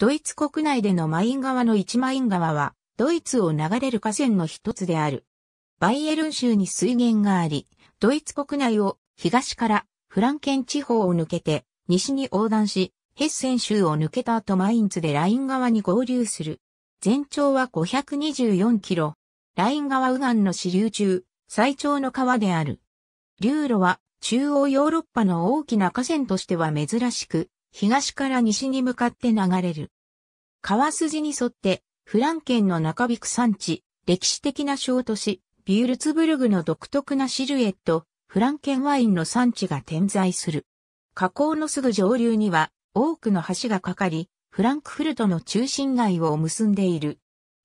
ドイツ国内でのマイン川の一マイン川は、ドイツを流れる河川の一つである。バイエルン州に水源があり、ドイツ国内を東からフランケン地方を抜けて、西に横断し、ヘッセン州を抜けた後マインツでライン川に合流する。全長は524キロ。ライン川右岸の支流中、最長の川である。流路は中央ヨーロッパの大きな河川としては珍しく、東から西に向かって流れる。川筋に沿って、フランケンの中引く産地、歴史的な小都市、ビュールツブルグの独特なシルエット、フランケンワインの産地が点在する。河口のすぐ上流には多くの橋がかかり、フランクフルトの中心街を結んでいる。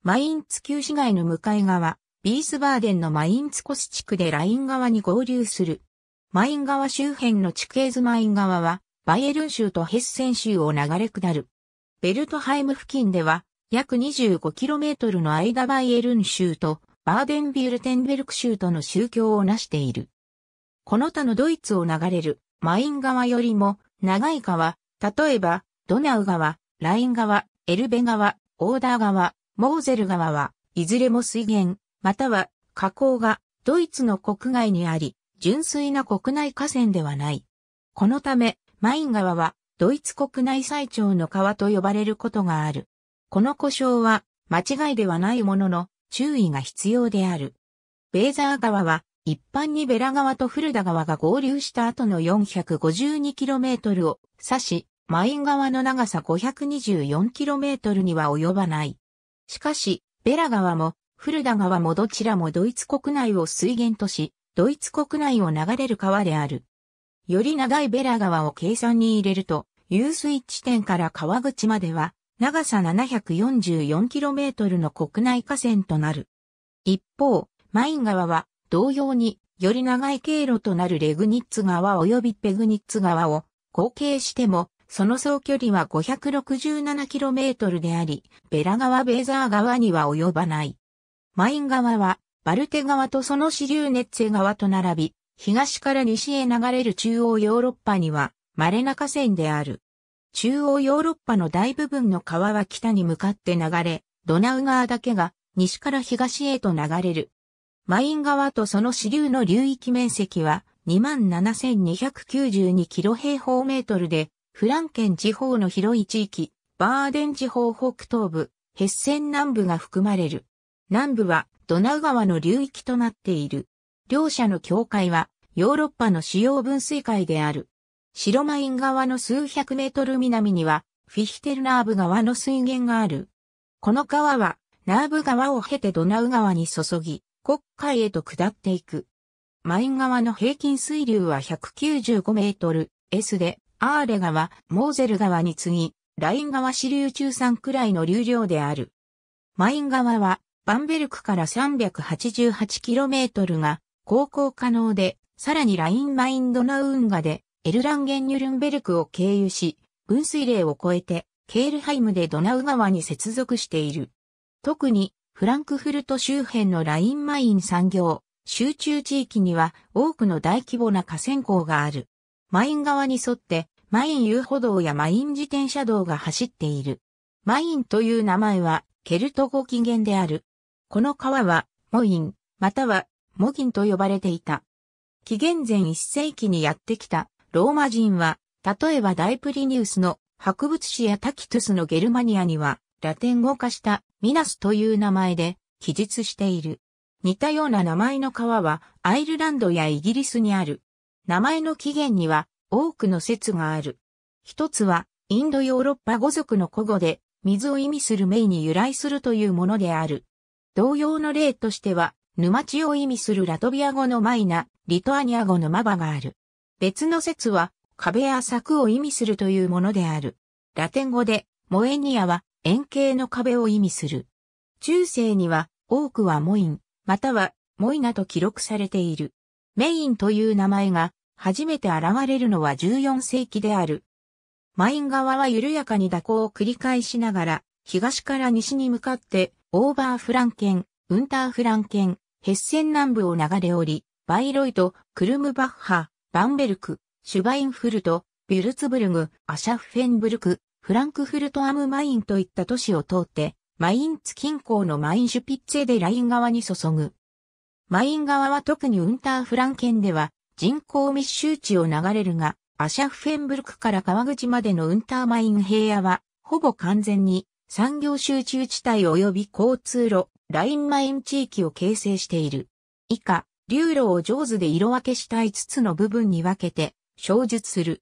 マインツ旧市街の向かい側、ビースバーデンのマインツコス地区でライン側に合流する。マイン川周辺の地形図マイン川は、バイエルン州とヘッセン州を流れ下る。ベルトハイム付近では、約 25km の間バイエルン州とバーデンビュルテンベルク州との宗教を成している。この他のドイツを流れるマイン川よりも長い川、例えばドナウ川、ライン川、エルベ川、オーダー川、モーゼル川はいずれも水源、または河口がドイツの国外にあり、純粋な国内河川ではない。このため、マイン川はドイツ国内最長の川と呼ばれることがある。この故障は間違いではないものの注意が必要である。ベーザー川は一般にベラ川と古田川が合流した後の 452km を指し、マイン川の長さ 524km には及ばない。しかし、ベラ川も古田川もどちらもドイツ国内を水源とし、ドイツ国内を流れる川である。より長いベラ川を計算に入れると、遊水地点から川口までは、長さ 744km の国内河川となる。一方、マイン川は、同様に、より長い経路となるレグニッツ川及びペグニッツ川を合計しても、その総距離は 567km であり、ベラ川ベーザー川には及ばない。マイン川は、バルテ川とその支流ネッツェ川と並び、東から西へ流れる中央ヨーロッパには稀な河川である。中央ヨーロッパの大部分の川は北に向かって流れ、ドナウ川だけが西から東へと流れる。マイン川とその支流の流域面積は27,292キロ平方メートルで、フランケン地方の広い地域、バーデン地方北東部、ヘッセン南部が含まれる。南部はドナウ川の流域となっている。両者の境界はヨーロッパの主要分水界である。白マイン川の数百メートル南にはフィヒテルナーブ川の水源がある。この川はナーブ川を経てドナウ川に注ぎ、国海へと下っていく。マイン川の平均水流は195メートル S で、アーレ川、モーゼル川に次ぎ、ライン川支流中3くらいの流量である。マイン川は、バンベルクから 388km が航行可能で、さらにラインマインドナウンガで、エルランゲン・ニュルンベルクを経由し、分水嶺を越えて、ケールハイムでドナウ川に接続している。特に、フランクフルト周辺のラインマイン産業、集中地域には多くの大規模な河川港がある。マイン側に沿って、マイン遊歩道やマイン自転車道が走っている。マインという名前は、ケルト語起源である。この川は、モイン、またはモギンと呼ばれていた。紀元前1世紀にやってきたローマ人は、例えばダイプリニウスの博物誌やタキトゥスのゲルマニアには、ラテン語化したミナスという名前で記述している。似たような名前の川はアイルランドやイギリスにある。名前の起源には多くの説がある。一つはインドヨーロッパ語族の古語で水を意味するメイに由来するというものである。同様の例としては沼地を意味するラトビア語のマイナ、リトアニア語のマバがある。別の説は、壁や柵を意味するというものである。ラテン語で、モエニアは円形の壁を意味する。中世には、多くはモイン、またはモイナと記録されている。メインという名前が、初めて現れるのは14世紀である。マイン側は緩やかに蛇行を繰り返しながら、東から西に向かって、オーバーフランケン、ウンターフランケン、ヘッセン南部を流れ降り、バイロイト、クルムバッハ、バンベルク、シュバインフルト、ビュルツブルグ、アシャフフェンブルク、フランクフルトアムマインといった都市を通って、マインツ近郊のマインシュピッツェでライン側に注ぐ。マイン側は特にウンターフランケンでは人口密集地を流れるが、アシャフフェンブルクから川口までのウンターマイン平野は、ほぼ完全に産業集中地帯及び交通路、ラインマイン地域を形成している。以下、流路を上手で色分けした5つの部分に分けて、小述する。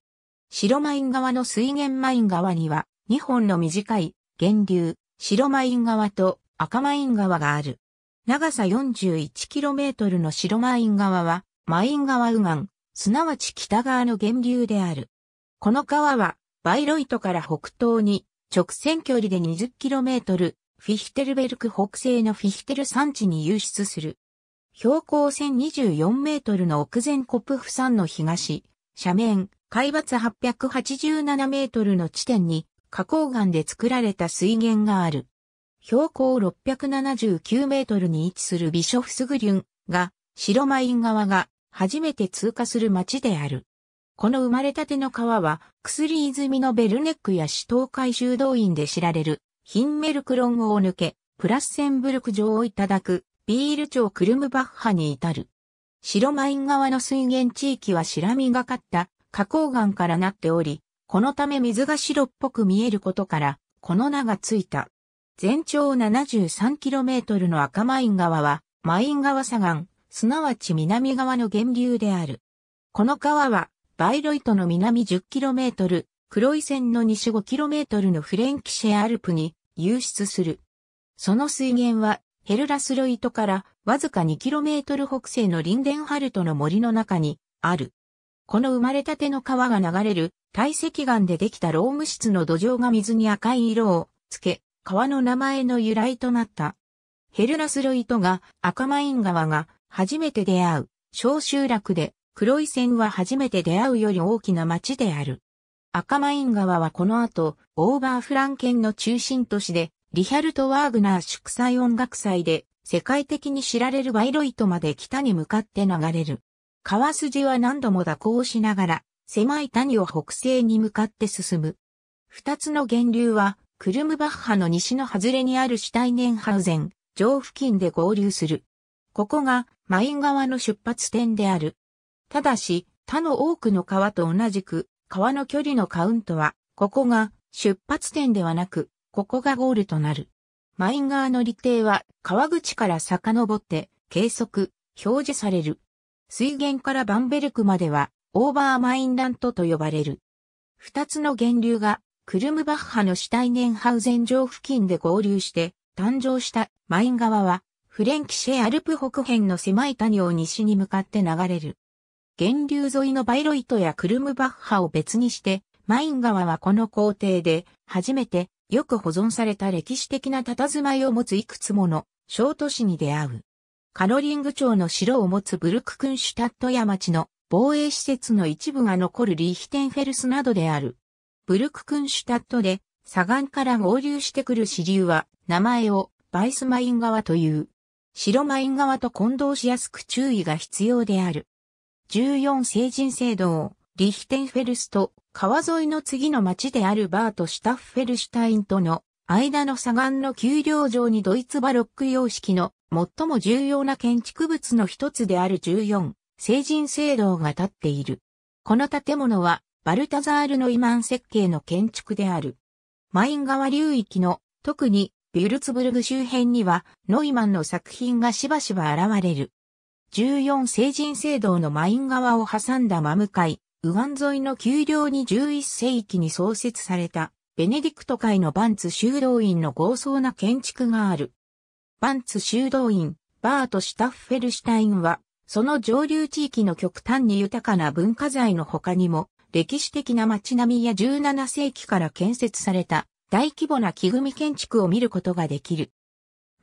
白マイン側の水源マイン側には、2本の短い、源流、白マイン側と赤マイン側がある。長さ 41km の白マイン側は、マイン川右岸、すなわち北側の源流である。この川は、バイロイトから北東に、直線距離で 20km、フィヒテルベルク北西のフィヒテル山地に輸出する。標高1024メートルの奥前コプフ山の東、斜面、海抜887メートルの地点に、花崗岩で作られた水源がある。標高679メートルに位置するビショフスグリュンが、白マイン川が初めて通過する町である。この生まれたての川は、薬泉のベルネックや死闘回柔道院で知られる、ヒンメルクロンを抜け、プラッセンブルク城をいただく、ビール町クルムバッハに至る。白マイン側の水源地域は白みがかった花崗岩からなっており、このため水が白っぽく見えることから、この名がついた。全長 73km の赤マイン川は、マイン川左岸、すなわち南側の源流である。この川は、バイロイトの南 10km、黒い線の西 5km のフレンキシェアルプに流出する。その水源はヘルラスロイトからわずか 2km 北西のリンデンハルトの森の中にある。この生まれたての川が流れる堆積岩でできたローム質の土壌が水に赤い色をつけ、川の名前の由来となった。ヘルラスロイトが赤マイン川が初めて出会う小集落で黒い線は初めて出会うより大きな町である。赤マイン川はこの後、オーバーフラン県の中心都市で、リヒャルト・ワーグナー祝祭音楽祭で、世界的に知られるバイロイトまで北に向かって流れる。川筋は何度も蛇行しながら、狭い谷を北西に向かって進む。二つの源流は、クルムバッハの西の外れにあるシュタイネンハウゼン、城付近で合流する。ここが、マイン川の出発点である。ただし、他の多くの川と同じく、川の距離のカウントは、ここが出発点ではなく、ここがゴールとなる。マイン側の利程は川口から遡って計測、表示される。水源からバンベルクまではオーバーマインラントと呼ばれる。二つの源流がクルムバッハのシュタイネンハウゼン城付近で合流して誕生したマイン川はフレンキシェアルプ北辺の狭い谷を西に向かって流れる。源流沿いのバイロイトやクルムバッハを別にして、マイン川はこの工程で、初めてよく保存された歴史的な佇まいを持ついくつもの小都市に出会う。カロリング町の城を持つブルククンシュタットや町の防衛施設の一部が残るリヒテンフェルスなどである。ブルククンシュタットで左岸から合流してくる支流は名前をバイスマイン川という。白マイン川と混同しやすく注意が必要である。14成人制度リヒテンフェルスと川沿いの次の町であるバート・シュタッフェルシュタインとの間の左岸の丘陵上にドイツバロック様式の最も重要な建築物の一つである14成人聖堂が建っている。この建物はバルタザールのイマン設計の建築である。マイン川流域の特にビュルツブルグ周辺にはノイマンの作品がしばしば現れる。14成人聖堂のマイン川を挟んだ真向かい、右岸沿いの丘陵に11世紀に創設された、ベネディクト会のバンツ修道院の豪壮な建築がある。バンツ修道院、バート・シュタッフェルシュタインは、その上流地域の極端に豊かな文化財の他にも、歴史的な街並みや17世紀から建設された大規模な木組み建築を見ることができる。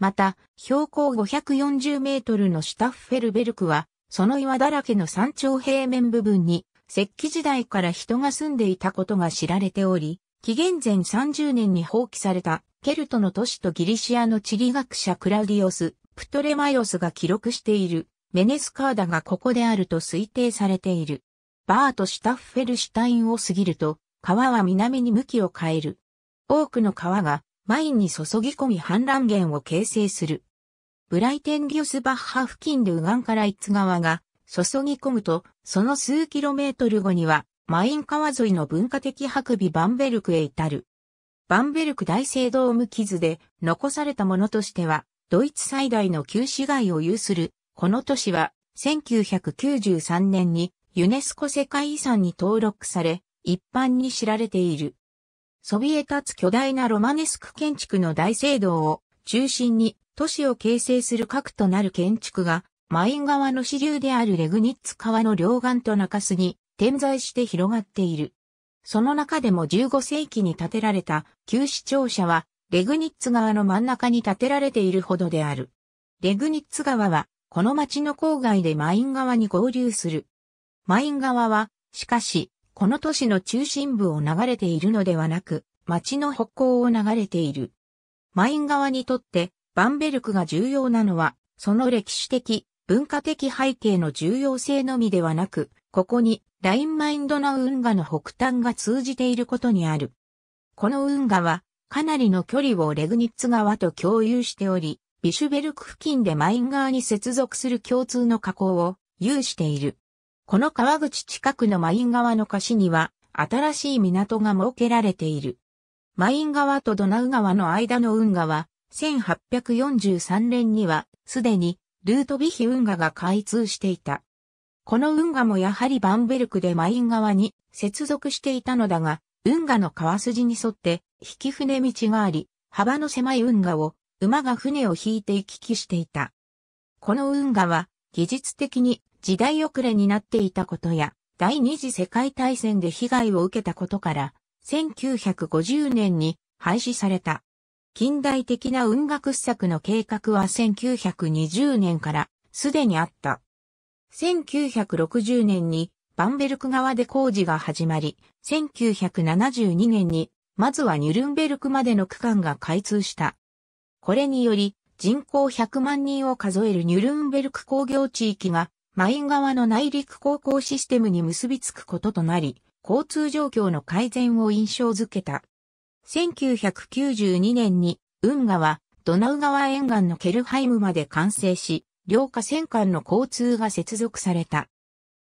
また、標高540メートルのシュタッフェルベルクは、その岩だらけの山頂平面部分に、石器時代から人が住んでいたことが知られており、紀元前30年に放棄されたケルトの都市とギリシアの地理学者クラウディオス、プトレマイオスが記録しているメネスカーダがここであると推定されている。バート・シュタッフェルシュタインを過ぎると、川は南に向きを変える。多くの川がマインに注ぎ込み氾濫源を形成する。ブライテンギュスバッハ付近で右岸から一側が注ぎ込むと、その数キロメートル後には、マイン川沿いの文化的白尾バンベルクへ至る。バンベルク大聖堂無傷で残されたものとしては、ドイツ最大の旧市街を有する、この都市は、1993年にユネスコ世界遺産に登録され、一般に知られている。そびえ立つ巨大なロマネスク建築の大聖堂を中心に都市を形成する核となる建築が、マイン川の支流であるレグニッツ川の両岸と中州に点在して広がっている。その中でも15世紀に建てられた旧市庁舎は、レグニッツ川の真ん中に建てられているほどである。レグニッツ川は、この町の郊外でマイン川に合流する。マイン川は、しかし、この都市の中心部を流れているのではなく、町の北向を流れている。マイン側にとって、バンベルクが重要なのは、その歴史的、文化的背景の重要性のみではなく、ここにラインマインドナウ運河の北端が通じていることにある。この運河は、かなりの距離をレグニッツ川と共有しており、ビシュベルク付近でマイン川に接続する共通の河口を有している。この川口近くのマイン川の河岸には、新しい港が設けられている。マイン川とドナウ川の間の運河は、1843年には、すでに、ルートビヒ運河が開通していた。この運河もやはりバンベルクでマイン川に接続していたのだが、運河の川筋に沿って、引き船道があり、幅の狭い運河を、馬が船を引いて行き来していた。この運河は、技術的に時代遅れになっていたことや、第二次世界大戦で被害を受けたことから、1950年に廃止された。近代的な音楽施策の計画は1920年からすでにあった。1960年にバンベルク側で工事が始まり、1972年にまずはニュルンベルクまでの区間が開通した。これにより人口100万人を数えるニュルンベルク工業地域がマイン側の内陸航行システムに結びつくこととなり、交通状況の改善を印象づけた。1992年に、運河はドナウ川沿岸のケルハイムまで完成し、両河川間の交通が接続された。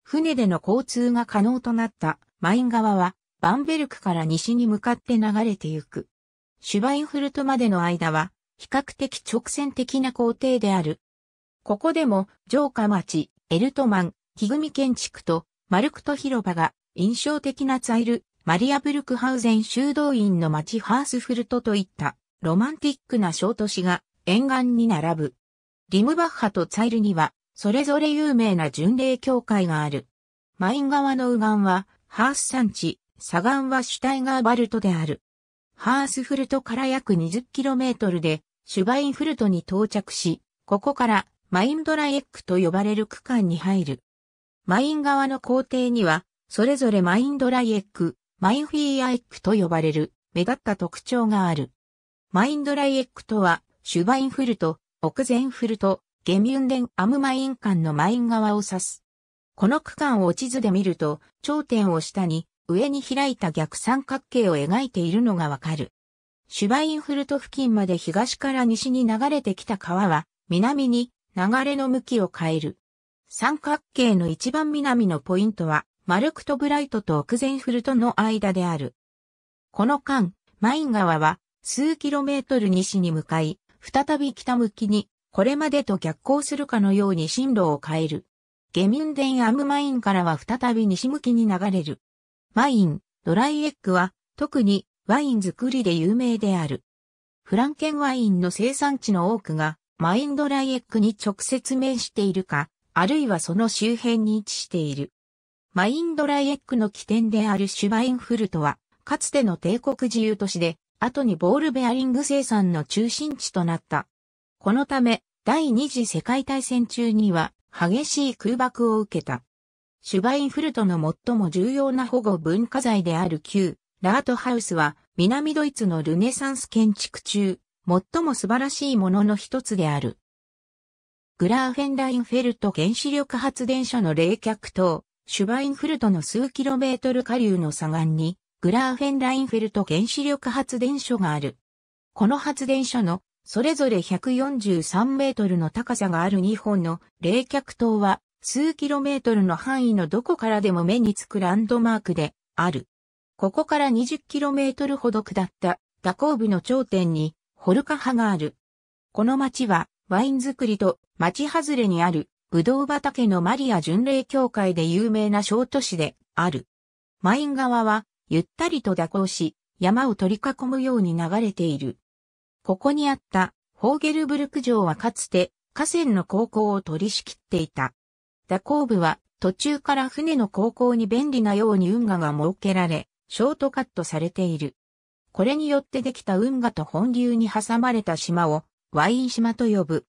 船での交通が可能となったマイン川は、バンベルクから西に向かって流れてゆく。シュバインフルトまでの間は、比較的直線的な工程である。ここでも、城下町、エルトマン、木組建築とマルクト広場が印象的なツァイル、マリアブルクハウゼン修道院の町ハースフルトといったロマンティックな小都市が沿岸に並ぶ。リムバッハとツァイルにはそれぞれ有名な巡礼教会がある。マイン川の右岸はハース山地、左岸はシュタイガーバルトである。ハースフルトから約 20km でシュバインフルトに到着し、ここからマインドラエックと呼ばれる区間に入る。マイン側の工程には、それぞれマインドライエック、マインフィーアエックと呼ばれる目立った特徴がある。マインドライエックとは、シュバインフルト、奥前フルト、ゲミュンデンアムマイン間のマイン側を指す。この区間を地図で見ると、頂点を下に、上に開いた逆三角形を描いているのがわかる。シュバインフルト付近まで東から西に流れてきた川は、南に流れの向きを変える。三角形の一番南のポイントは、マルクトブライトとオクゼンフルトの間である。この間、マイン川は数キロメートル西に向かい、再び北向きに、これまでと逆行するかのように進路を変える。ゲミュンデンアムマインからは再び西向きに流れる。マイン、ドライエッグは特にワイン作りで有名である。フランケンワインの生産地の多くがマインドライエックに直接面しているか、あるいはその周辺に位置している。マインドライエックの起点であるシュバインフルトは、かつての帝国自由都市で、後にボールベアリング生産の中心地となった。このため、第二次世界大戦中には、激しい空爆を受けた。シュバインフルトの最も重要な保護文化財である旧、ラートハウスは、南ドイツのルネサンス建築中、最も素晴らしいものの一つである。グラーフェンラインフェルト原子力発電所の冷却塔、シュバインフルトの数キロメートル下流の左岸に、グラーフェンラインフェルト原子力発電所がある。この発電所のそれぞれ143メートルの高さがある2本の冷却塔は数キロメートルの範囲のどこからでも目につくランドマークである。ここから20キロメートルほど下った蛇行部の頂点にホルカハがある。この町は、ワイン作りと町外れにある、ブドウ畑のマリア巡礼協会で有名な小都市である。マイン川は、ゆったりと蛇行し、山を取り囲むように流れている。ここにあったホーゲルブルク城はかつて河川の航行を取り仕切っていた。蛇行部は途中から船の航行に便利なように運河が設けられ、ショートカットされている。これによってできた運河と本流に挟まれた島をワイン島と呼ぶ。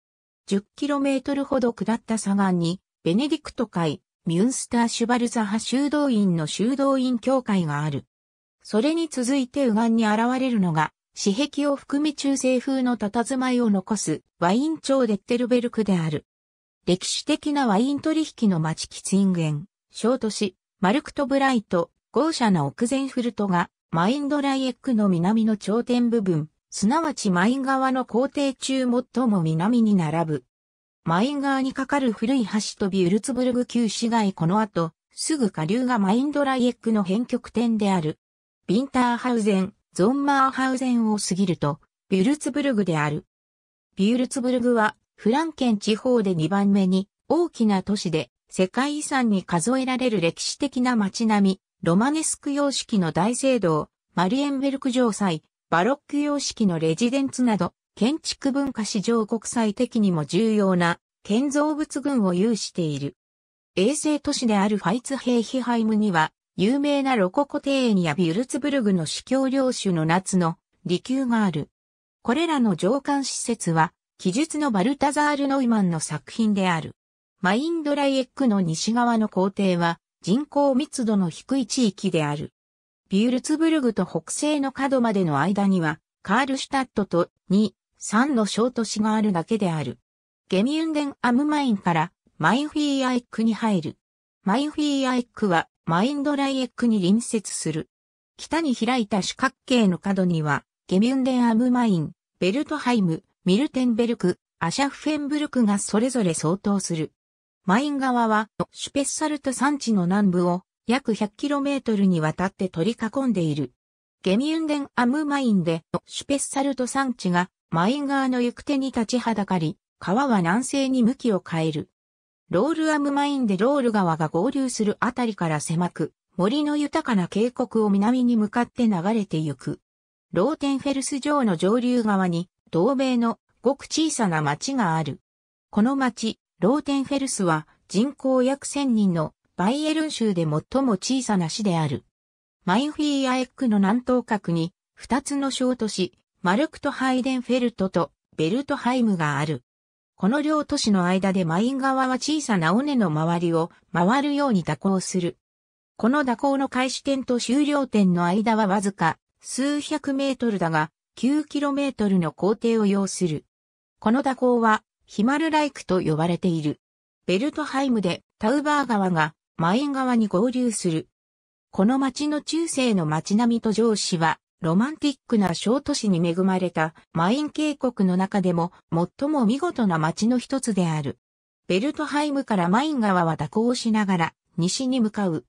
10km ほど下った左岸に、ベネディクト会、ミュンスターシュバルザ派修道院の修道院協会がある。それに続いて右岸に現れるのが、私壁を含み中世風の佇まいを残すワイン町デッテルベルクである。歴史的なワイン取引の町キツインゲン、小都市、マルクトブライト、豪奢な奥前フルトがマインドライエックの南の頂点部分、すなわちマイン川の工程中最も南に並ぶ。マイン川に架かる古い橋とビュルツブルグ旧市街この後、すぐ下流がマインドライエックの編曲点である。ビンターハウゼン、ゾンマーハウゼンを過ぎると、ビュルツブルグである。ビュルツブルグは、フランケン地方で2番目に大きな都市で、世界遺産に数えられる歴史的な街並み、ロマネスク様式の大聖堂、マリエンベルク城塞、バロック様式のレジデンツなど、建築文化史上国際的にも重要な建造物群を有している。衛星都市であるファイツヘイヒハイムには、有名なロココ庭園やビュルツブルグの主教領主の夏の離宮がある。これらの上官施設は、記述のバルタザール・ノイマンの作品である。マインドライエックの西側の皇帝は、人口密度の低い地域である。ビュルツブルグと北西の角までの間には、カールシュタットと2、3の小都市があるだけである。ゲミュンデン・アムマインからマインフィーアエックに入る。マインフィーアエックはマインドライエックに隣接する。北に開いた四角形の角には、ゲミュンデン・アムマイン、ベルトハイム、ミルテンベルク、アシャフェンブルクがそれぞれ相当する。マイン川はシュペッサルト山地の南部を約 100km にわたって取り囲んでいる。ゲミュンデンアムマインでシュペッサルト山地がマイン川の行く手に立ちはだかり、川は南西に向きを変える。ロールアムマインでロール川が合流するあたりから狭く、森の豊かな渓谷を南に向かって流れてゆく。ローテンフェルス城の上流側に、同米のごく小さな町がある。この町、ローテンフェルスは人口約1000人のバイエルン州で最も小さな市である。マインフィーアエックの南東角に2つの小都市、マルクトハイデンフェルトとベルトハイムがある。この両都市の間でマイン川は小さな尾根の周りを回るように蛇行する。この蛇行の開始点と終了点の間はわずか数百メートルだが9キロメートルの行程を要する。この蛇行はヒマルライクと呼ばれている。ベルトハイムでタウバー川がマイン川に合流する。この町の中世の町並みと城市は、ロマンティックな小都市に恵まれたマイン渓谷の中でも最も見事な町の一つである。ベルトハイムからマイン川は蛇行しながら西に向かう。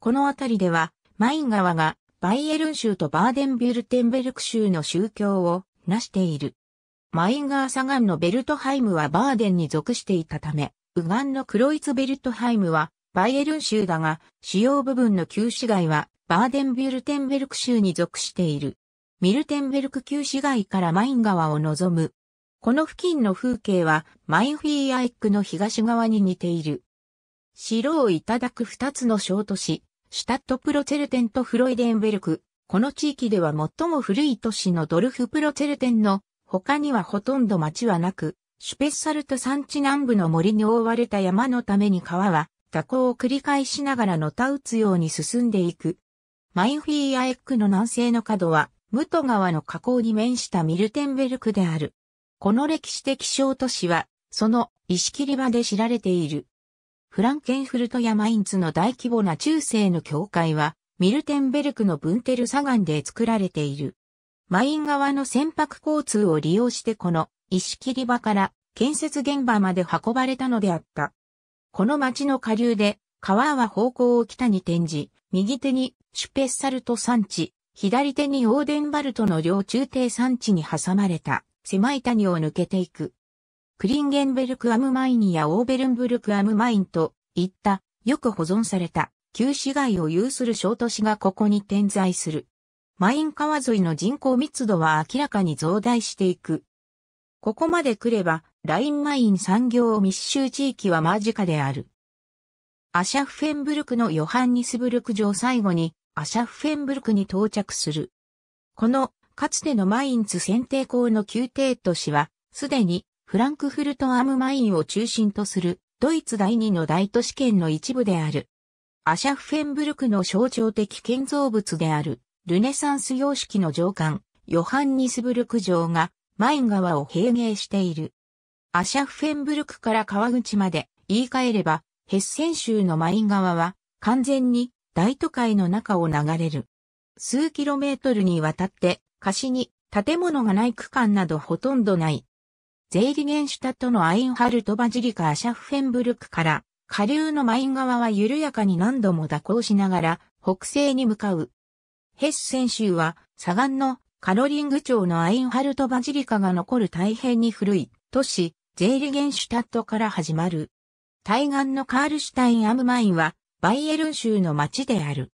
この辺りではマイン川がバイエルン州とバーデンビュルテンベルク州の宗教を成している。マインガーサガンのベルトハイムはバーデンに属していたため、ウガンのクロイツベルトハイムはバイエルン州だが、主要部分の旧市街はバーデンビュルテンベルク州に属している。ミルテンベルク旧市街からマイン川を望む。この付近の風景はマインフィーアイックの東側に似ている。城をいただく二つの小都市、シュタットプロツェルテンとフロイデンベルク。この地域では最も古い都市のドルフプロツェルテンの他にはほとんど町はなく、シュペッサルト山地南部の森に覆われた山のために川は、蛇行を繰り返しながらのた打つように進んでいく。マインフィーアエックの南西の角は、ムト川の河口に面したミルテンベルクである。この歴史的小都市は、その石切り場で知られている。フランケンフルトやマインツの大規模な中世の教会は、ミルテンベルクのブンテル砂岩で作られている。マイン側の船舶交通を利用してこの石切り場から建設現場まで運ばれたのであった。この町の下流で川は方向を北に転じ、右手にシュペッサルト山地、左手にオーデンバルトの両中低山地に挟まれた狭い谷を抜けていく。クリンゲンベルクアムマインやオーベルンブルクアムマインといったよく保存された旧市街を有する小都市がここに点在する。マイン川沿いの人口密度は明らかに増大していく。ここまで来れば、ラインマイン産業密集地域は間近である。アシャフフェンブルクのヨハンニスブルク城最後に、アシャフェンブルクに到着する。この、かつてのマインツ選定校の宮廷都市は、すでにフランクフルトアムマインを中心とするドイツ第二の大都市圏の一部である。アシャフェンブルクの象徴的建造物である。ルネサンス様式の上官、ヨハンニスブルク城が、マイン川を平原している。アシャフフェンブルクから川口まで、言い換えれば、ヘッセン州のマイン川は、完全に大都会の中を流れる。数キロメートルにわたって、貸しに建物がない区間などほとんどない。ゼイリゲンシュタとのアインハルトバジリカ・アシャフェンブルクから、下流のマイン川は緩やかに何度も蛇行しながら、北西に向かう。ヘッセン州は、左岸のカロリング町のアインハルトバジリカが残る大変に古い都市、ゼーリゲンシュタットから始まる。対岸のカールシュタインアムマインは、バイエルン州の町である。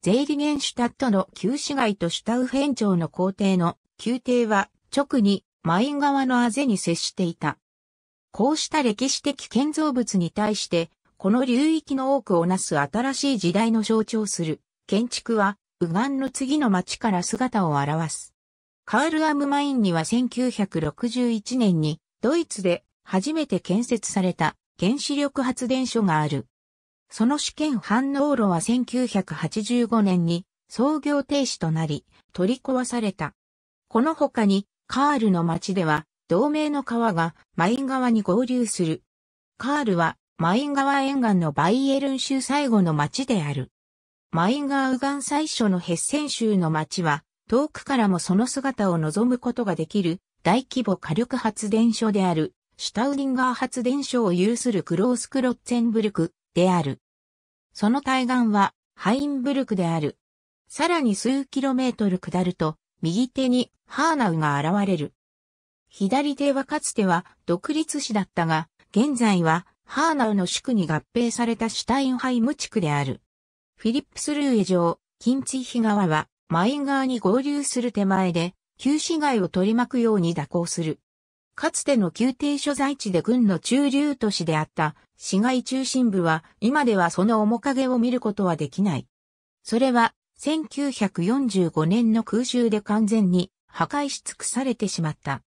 ゼーリゲンシュタットの旧市街とシュタウフェン町の皇帝の宮廷は、直にマイン川のあぜに接していた。こうした歴史的建造物に対して、この流域の多くをなす新しい時代の象徴する建築は右岸の次の町から姿を現す。カール・アムマインには1961年にドイツで初めて建設された原子力発電所がある。その試験反応炉は1985年に創業停止となり取り壊された。この他にカールの町では同盟の川がマイン川に合流する。カールはマイン川沿岸のバイエルン州最後の町である。マインガーウガン最初のヘッセン州の町は、遠くからもその姿を望むことができる大規模火力発電所である、シュタウリンガー発電所を有するクロースクロッツェンブルクである。その対岸はハインブルクである。さらに数キロメートル下ると、右手にハーナウが現れる。左手はかつては独立市だったが、現在はハーナウの宿区に合併されたシュタインハイム地区である。フィリップスルーエ城、近地比川は、マイン川に合流する手前で、旧市街を取り巻くように蛇行する。かつての宮廷所在地で軍の中流都市であった市街中心部は今ではその面影を見ることはできない。それは1945年の空襲で完全に破壊し尽くされてしまった。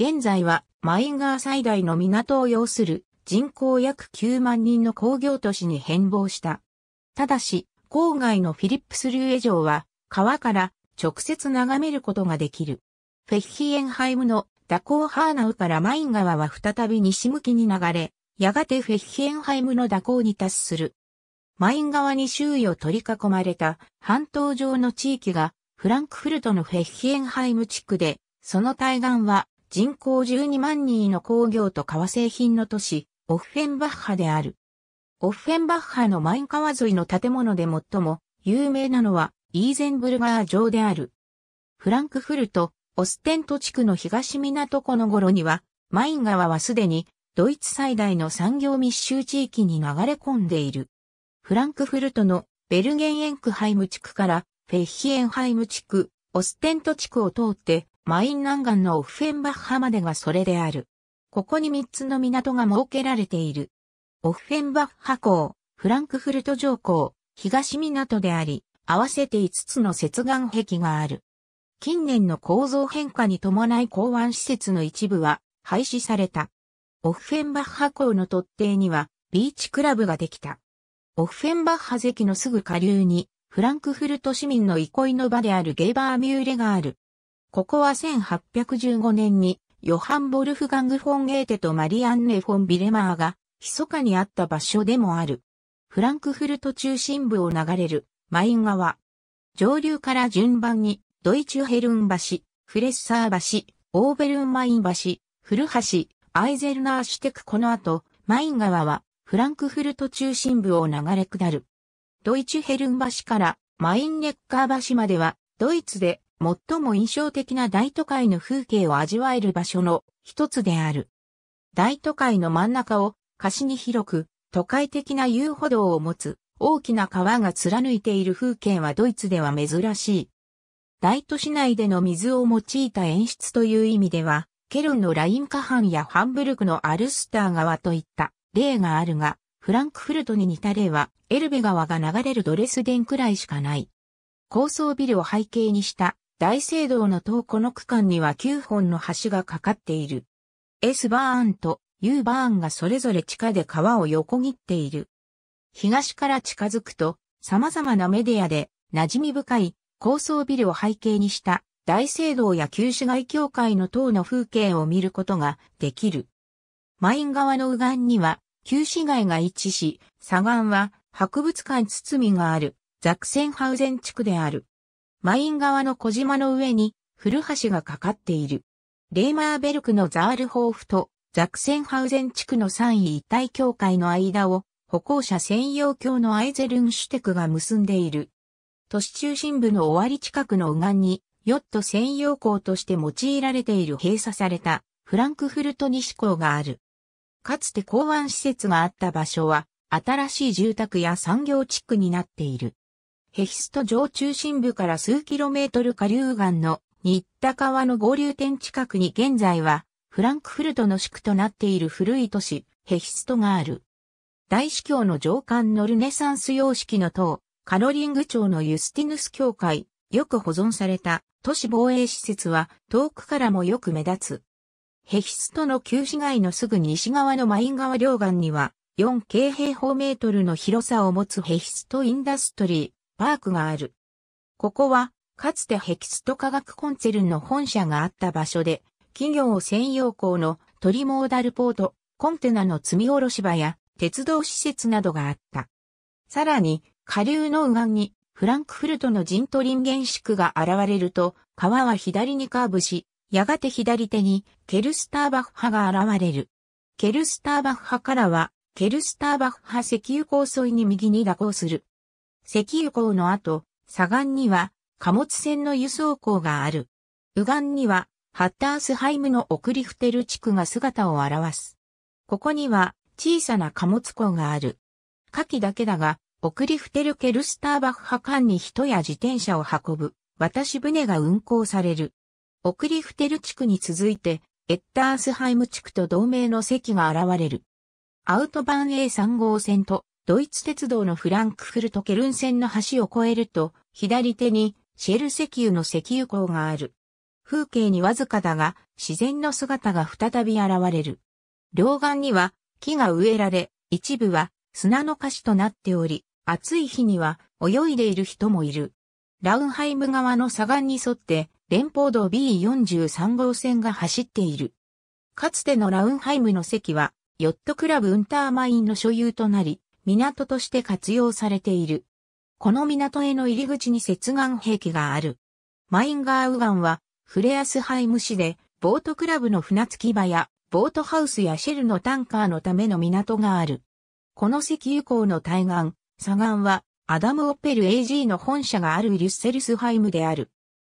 現在はマイン川最大の港を要する人口約9万人の工業都市に変貌した。ただし、郊外のフィリップス流エ城は、川から直接眺めることができる。フェッヒエンハイムのダコーハーナウからマイン川は再び西向きに流れ、やがてフェッヒエンハイムのダコーに達する。マイン川に周囲を取り囲まれた半島上の地域がフランクフルトのフェッヒエンハイム地区で、その対岸は人口12万人の工業と革製品の都市、オッフェンバッハである。オッフェンバッハのマイン川沿いの建物で最も有名なのはイーゼンブルガー城である。フランクフルト、オステント地区の東港湖の頃には、マイン川はすでにドイツ最大の産業密集地域に流れ込んでいる。フランクフルトのベルゲンエンクハイム地区からフェッヒエンハイム地区、オステント地区を通ってマイン南岸のオッフェンバッハまでがそれである。ここに3つの港が設けられている。オッフェンバッハ港、フランクフルト上港、東港であり、合わせて5つの接岸壁がある。近年の構造変化に伴い港湾施設の一部は廃止された。オッフェンバッハ港の突堤にはビーチクラブができた。オッフェンバッハ関のすぐ下流にフランクフルト市民の憩いの場であるゲーバーミューレがある。ここは1815年にヨハン・ボルフガング・フォン・ゲーテとマリアンネ・フォン・ビレマーが密かにあった場所でもある。フランクフルト中心部を流れるマイン川。上流から順番にドイツヘルン橋、フレッサー橋、オーベルンマイン橋、古橋、アイゼルナーシュテクこの後、マイン川はフランクフルト中心部を流れ下る。ドイツヘルン橋からマインレッカー橋までは、ドイツで最も印象的な大都会の風景を味わえる場所の一つである。大都会の真ん中を貸に広く、都会的な遊歩道を持つ、大きな川が貫いている風景はドイツでは珍しい。大都市内での水を用いた演出という意味では、ケルンのライン下半やハンブルクのアルスター川といった例があるが、フランクフルトに似た例は、エルベ川が流れるドレスデンくらいしかない。高層ビルを背景にした大聖堂の塔この区間には9本の橋がかかっている。エスバーンと U バーンがそれぞれ地下で川を横切っている。東から近づくと、様々なメディアで馴染み深い高層ビルを背景にした大聖堂や旧市街教会の塔の風景を見ることができる。マイン川の右岸には旧市街が一致し、左岸は博物館包みがあるザクセンハウゼン地区である。マイン川の小島の上に古橋がかかっている。レーマーベルクのザールホーフとザクセンハウゼン地区の3位一体境界の間を歩行者専用橋のアイゼルンシュテクが結んでいる。都市中心部の終わり近くの右岸に、ヨット専用港として用いられている閉鎖されたフランクフルト西港がある。かつて港湾施設があった場所は、新しい住宅や産業地区になっている。ヘヒスト城中心部から数キロメートル下流岸の新田川の合流点近くに現在はフランクフルトの宿となっている古い都市、ヘヒストがある。大司教の上官のルネサンス様式の塔、カロリング町のユスティヌス教会、よく保存された都市防衛施設は遠くからもよく目立つ。ヘヒストの旧市街のすぐ西側のマイン川両岸には、4 k 平方メートルの広さを持つヘヒストインダストリー、パークがある。ここは、かつてヘキスト科学コンツェルンの本社があった場所で、企業専用港のトリモーダルポート、コンテナの積み下ろし場や鉄道施設などがあった。さらに、下流の右岸にフランクフルトの陣取りリン原子が現れると、川は左にカーブし、やがて左手にケルスターバッハが現れる。ケルスターバッハからは、ケルスターバッハ石油港沿いに右に蛇行する。石油港の後、左岸には貨物船の輸送港がある。右岸にはハッタースハイムのオクリフテル地区が姿を現す。ここには小さな貨物港がある。下記だけだが、オクリフテルケルスターバッハ間に人や自転車を運ぶ、渡し船が運行される。オクリフテル地区に続いて、エッタースハイム地区と同名の席が現れる。アウトバン A3 号線とドイツ鉄道のフランクフルトケルン線の橋を越えると、左手にシェル石油の石油港がある。風景にわずかだが、自然の姿が再び現れる。両岸には木が植えられ、一部は砂の菓子となっており、暑い日には泳いでいる人もいる。ラウンハイム側の左岸に沿って連邦道 B43 号線が走っている。かつてのラウンハイムの席はヨットクラブウンターマインの所有となり、港として活用されている。この港への入り口に接岸器がある。マインガーウガンはフレアスハイム市で、ボートクラブの船着き場や、ボートハウスやシェルのタンカーのための港がある。この石油港の対岸、左岸は、アダム・オッペル AG の本社があるリュッセルスハイムである。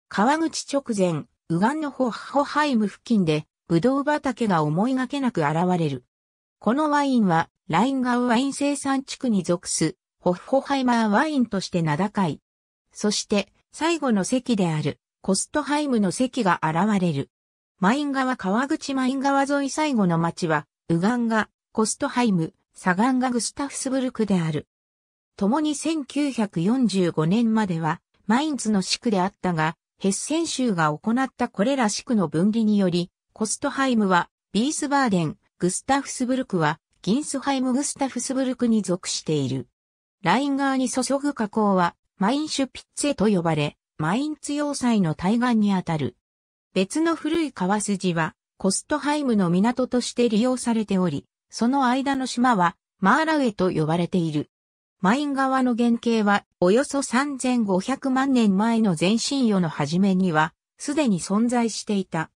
川口直前、右岸のホッホハイム付近で、ブドウ畑が思いがけなく現れる。このワインは、ラインガウワイン生産地区に属す、ホッホハイマーワインとして名高い。そして、最後の席である、コストハイムの席が現れる。マイン川川口マイン川沿い最後の町は、ウガンガ、コストハイム、サガンガグスタフスブルクである。共に1945年までは、マインズの地区であったが、ヘッセン州が行ったこれら地区の分離により、コストハイムは、ビースバーデン、グスタフスブルクは、ギンスハイムグスタフスブルクに属している。ライン川に注ぐ河口は、マインシュピッツェと呼ばれ、マインツ要塞の対岸にあたる。別の古い川筋は、コストハイムの港として利用されており、その間の島は、マーラウェと呼ばれている。マイン川の原型は、およそ3500万年前の前進世の初めには、すでに存在していた。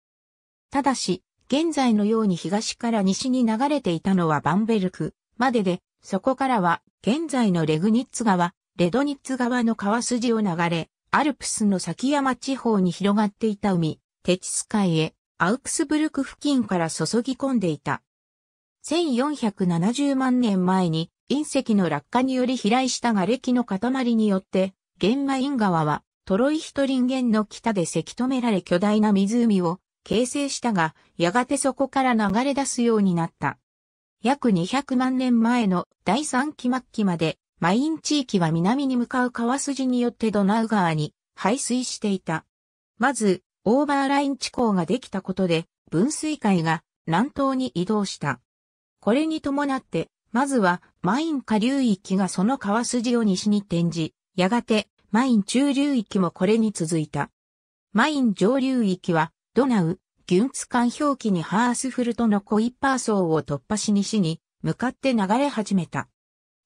ただし、現在のように東から西に流れていたのはバンベルクまでで、そこからは現在のレグニッツ川、レドニッツ川の川筋を流れ、アルプスの崎山地方に広がっていた海、テチス海へ、アウクスブルク付近から注ぎ込んでいた。1470万年前に隕石の落下により飛来した瓦礫の塊によって、現場。院川はトロイヒトリンゲンの北でせき止められ巨大な湖を形成したが、やがてそこから流れ出すようになった。約200万年前の第3期末期までマイン地域は南に向かう川筋によってドナウ川に排水していた。まず、オーバーライン地溝ができたことで、分水海が南東に移動した。これに伴って、まずはマイン下流域がその川筋を西に転じ、やがてマイン中流域もこれに続いた。マイン上流域は、ドナウ、ギュンツ間表記にハースフルトのコイッパー層を突破し西に向かって流れ始めた。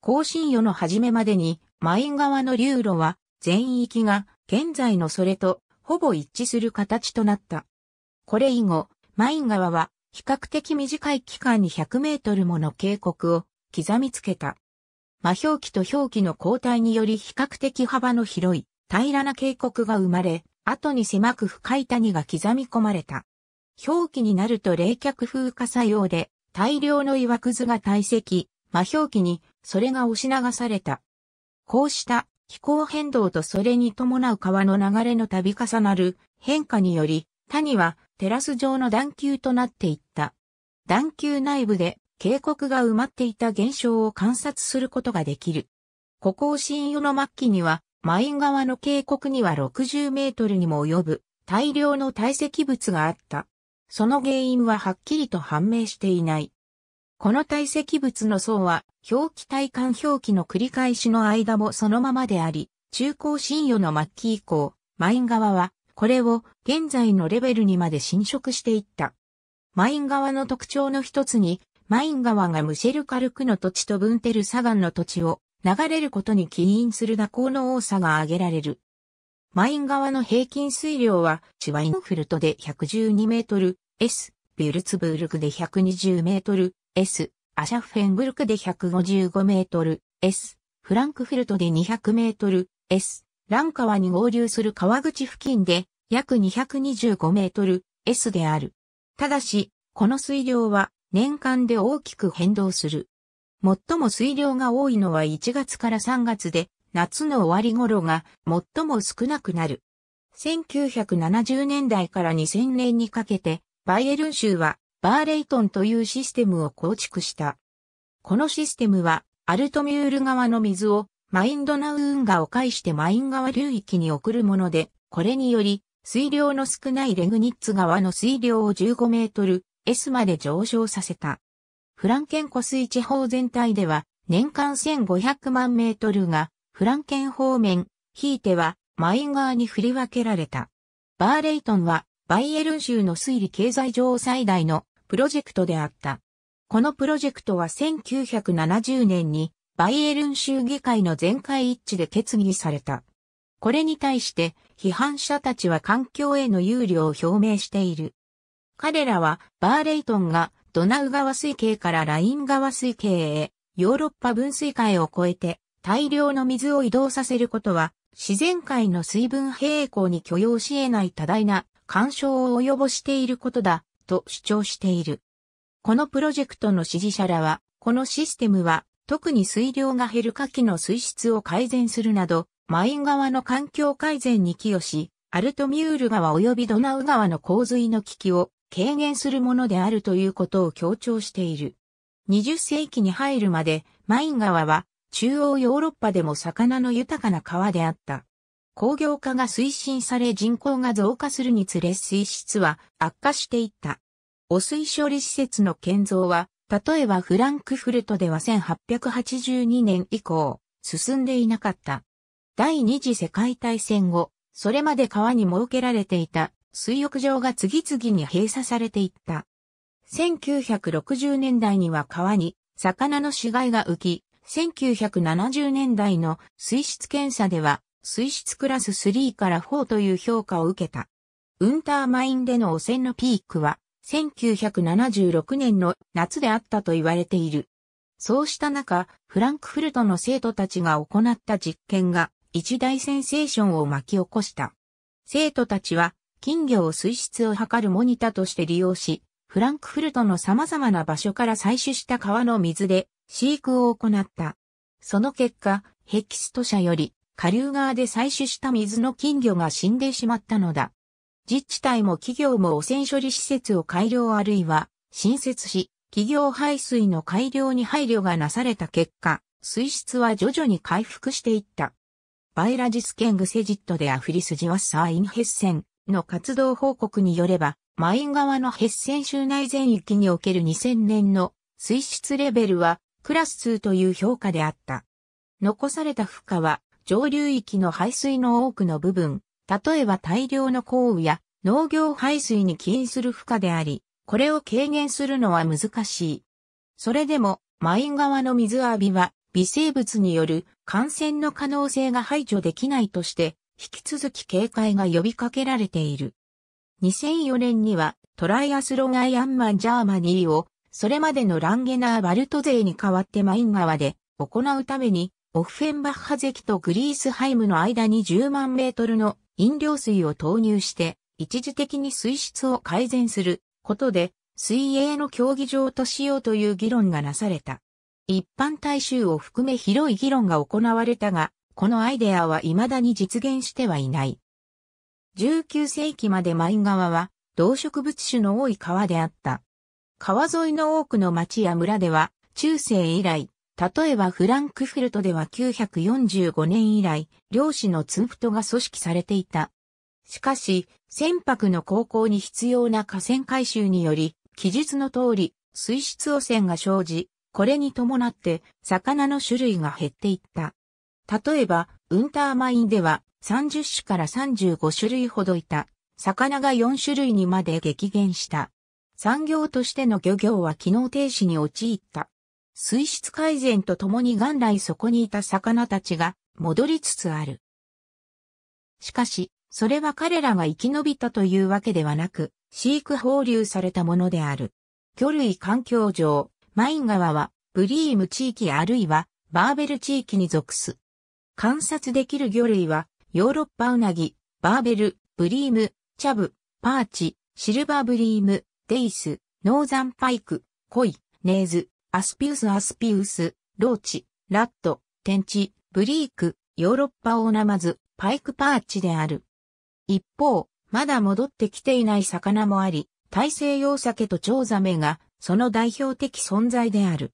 更新予の初めまでに、マイン側の流路は、全域が、現在のそれと、ほぼ一致する形となった。これ以後、マイン川は、比較的短い期間に100メートルもの渓谷を刻みつけた。魔表記と表記の交代により比較的幅の広い平らな渓谷が生まれ、後に狭く深い谷が刻み込まれた。表記になると冷却風化作用で大量の岩くずが堆積、魔表記にそれが押し流された。こうした気候変動とそれに伴う川の流れの度重なる変化により、谷はテラス状の段丘となっていった。段丘内部で渓谷が埋まっていた現象を観察することができる。ここを新世の末期には、マイン側の渓谷には60メートルにも及ぶ大量の堆積物があった。その原因ははっきりと判明していない。この堆積物の層は、表記体感、表記の繰り返しの間もそのままであり、中高新夜の末期以降、マイン側は、これを現在のレベルにまで侵食していった。マイン側の特徴の一つに、マイン川がムシェルカルクの土地とブンテル砂岩の土地を流れることに起因する蛇行の多さが挙げられる。マイン川の平均水量は、チワインフルトで112メートル、S、ビュルツブルクで120メートル、S、アシャフェンブルクで155メートル、S、フランクフルトで200メートル、S、ラン川に合流する川口付近で約225メートル、S である。ただし、この水量は年間で大きく変動する。最も水量が多いのは1月から3月で、夏の終わり頃が最も少なくなる。1970年代から2000年にかけて、バイエルン州はバーレイトンというシステムを構築した。このシステムはアルトミュール川の水をマインドナウ運河を介してマイン川流域に送るもので、これにより水量の少ないレグニッツ川の水量を15メートル S まで上昇させた。フランケン湖水地方全体では年間1500万メートルがフランケン方面、ひいてはマイン川に振り分けられた。バーレイトンはバイエルン州の推理経済上最大のプロジェクトであった。このプロジェクトは1970年にバイエルン州議会の全会一致で決議された。これに対して批判者たちは環境への憂慮を表明している。彼らはバーレイトンがドナウ川水系からライン川水系へヨーロッパ分水界を越えて大量の水を移動させることは自然界の水分平衡に許容し得ない多大な干渉を及ぼしていることだ、と主張している。このプロジェクトの支持者らは、このシステムは、特に水量が減る下記の水質を改善するなど、マイン川の環境改善に寄与し、アルトミュール川及びドナウ川の洪水の危機を軽減するものであるということを強調している。20世紀に入るまで、マイン川は中央ヨーロッパでも魚の豊かな川であった。工業化が推進され人口が増加するにつれ水質は悪化していった。汚水処理施設の建造は、例えばフランクフルトでは1882年以降、進んでいなかった。第二次世界大戦後、それまで川に設けられていた水浴場が次々に閉鎖されていった。1960年代には川に魚の死骸が浮き、1970年代の水質検査では水質クラス3から4という評価を受けた。ウンターマインでの汚染のピークは、1976年の夏であったと言われている。そうした中、フランクフルトの生徒たちが行った実験が一大センセーションを巻き起こした。生徒たちは金魚を水質を測るモニタとして利用し、フランクフルトの様々な場所から採取した川の水で飼育を行った。その結果、ヘキスト社より下流側で採取した水の金魚が死んでしまったのだ。自治体も企業も汚染処理施設を改良あるいは新設し、企業排水の改良に配慮がなされた結果、水質は徐々に回復していった。バイラジスケングセジットでアフリスジワッサーインヘッセンの活動報告によれば、マイン川のヘッセン州内全域における2000年の水質レベルはクラス2という評価であった。残された負荷は上流域の排水の多くの部分、例えば大量の降雨や農業排水に起因する負荷であり、これを軽減するのは難しい。それでも、マイン川の水浴びは、微生物による感染の可能性が排除できないとして、引き続き警戒が呼びかけられている。2004年には、トライアスロガイアンマンジャーマニーを、それまでのランゲナーバルト勢に代わってマイン川で行うためにオフフェンバッハ関とグリースハイムの間に10万メートルの飲料水を投入して、一時的に水質を改善することで、水泳の競技場としようという議論がなされた。一般大衆を含め広い議論が行われたが、このアイデアは未だに実現してはいない。19世紀までマイン川は動植物種の多い川であった。川沿いの多くの町や村では中世以来例えばフランクフルトでは945年以来、漁師のツンフトが組織されていた。しかし、船舶の航行に必要な河川改修により、記述の通り、水質汚染が生じ、これに伴って魚の種類が減っていった。例えば、ウンターマインでは30種から35種類ほどいた、魚が4種類にまで激減した。産業としての漁業は機能停止に陥った。水質改善とともに元来そこにいた魚たちが戻りつつある。しかし、それは彼らが生き延びたというわけではなく、飼育放流されたものである。魚類環境上、マイン川はブリーム地域あるいはバーベル地域に属す。観察できる魚類は、ヨーロッパウナギ、バーベル、ブリーム、チャブ、パーチ、シルバーブリーム、デイス、ノーザンパイク、コイ、ネーズ、アスピウスアスピウス、ローチ、ラット、天地、ブリーク、ヨーロッパオナマズ、パイクパーチである。一方、まだ戻ってきていない魚もあり、大西洋鮭と蝶ザメがその代表的存在である。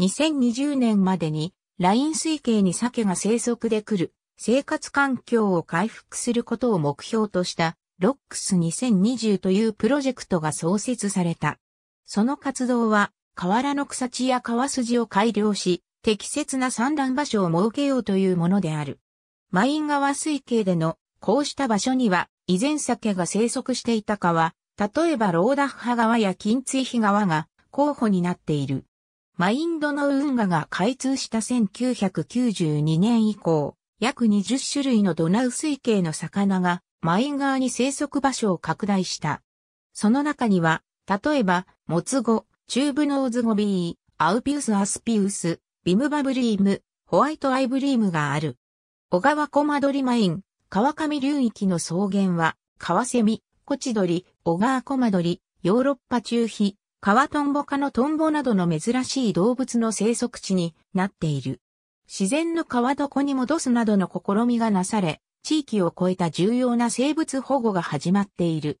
2020年までに、ライン水系に鮭が生息で来る、生活環境を回復することを目標とした、ロックス2020というプロジェクトが創設された。その活動は、河原の草地や川筋を改良し、適切な産卵場所を設けようというものである。マイン川水系でのこうした場所には、以前鮭が生息していた川、例えばローダッハ川や金追肥川が候補になっている。マインドの運河が開通した1992年以降、約20種類のドナウ水系の魚がマイン川に生息場所を拡大した。その中には、例えば、モツゴ、チューブノーズゴビー、アウピウスアスピウス、ビムバブリーム、ホワイトアイブリームがある。小川小間リマイン、川上流域の草原は、カワセミ、コチドリ、小川小間リ、ヨーロッパ中皮、川トンボ科のトンボなどの珍しい動物の生息地になっている。自然の川床に戻すなどの試みがなされ、地域を超えた重要な生物保護が始まっている。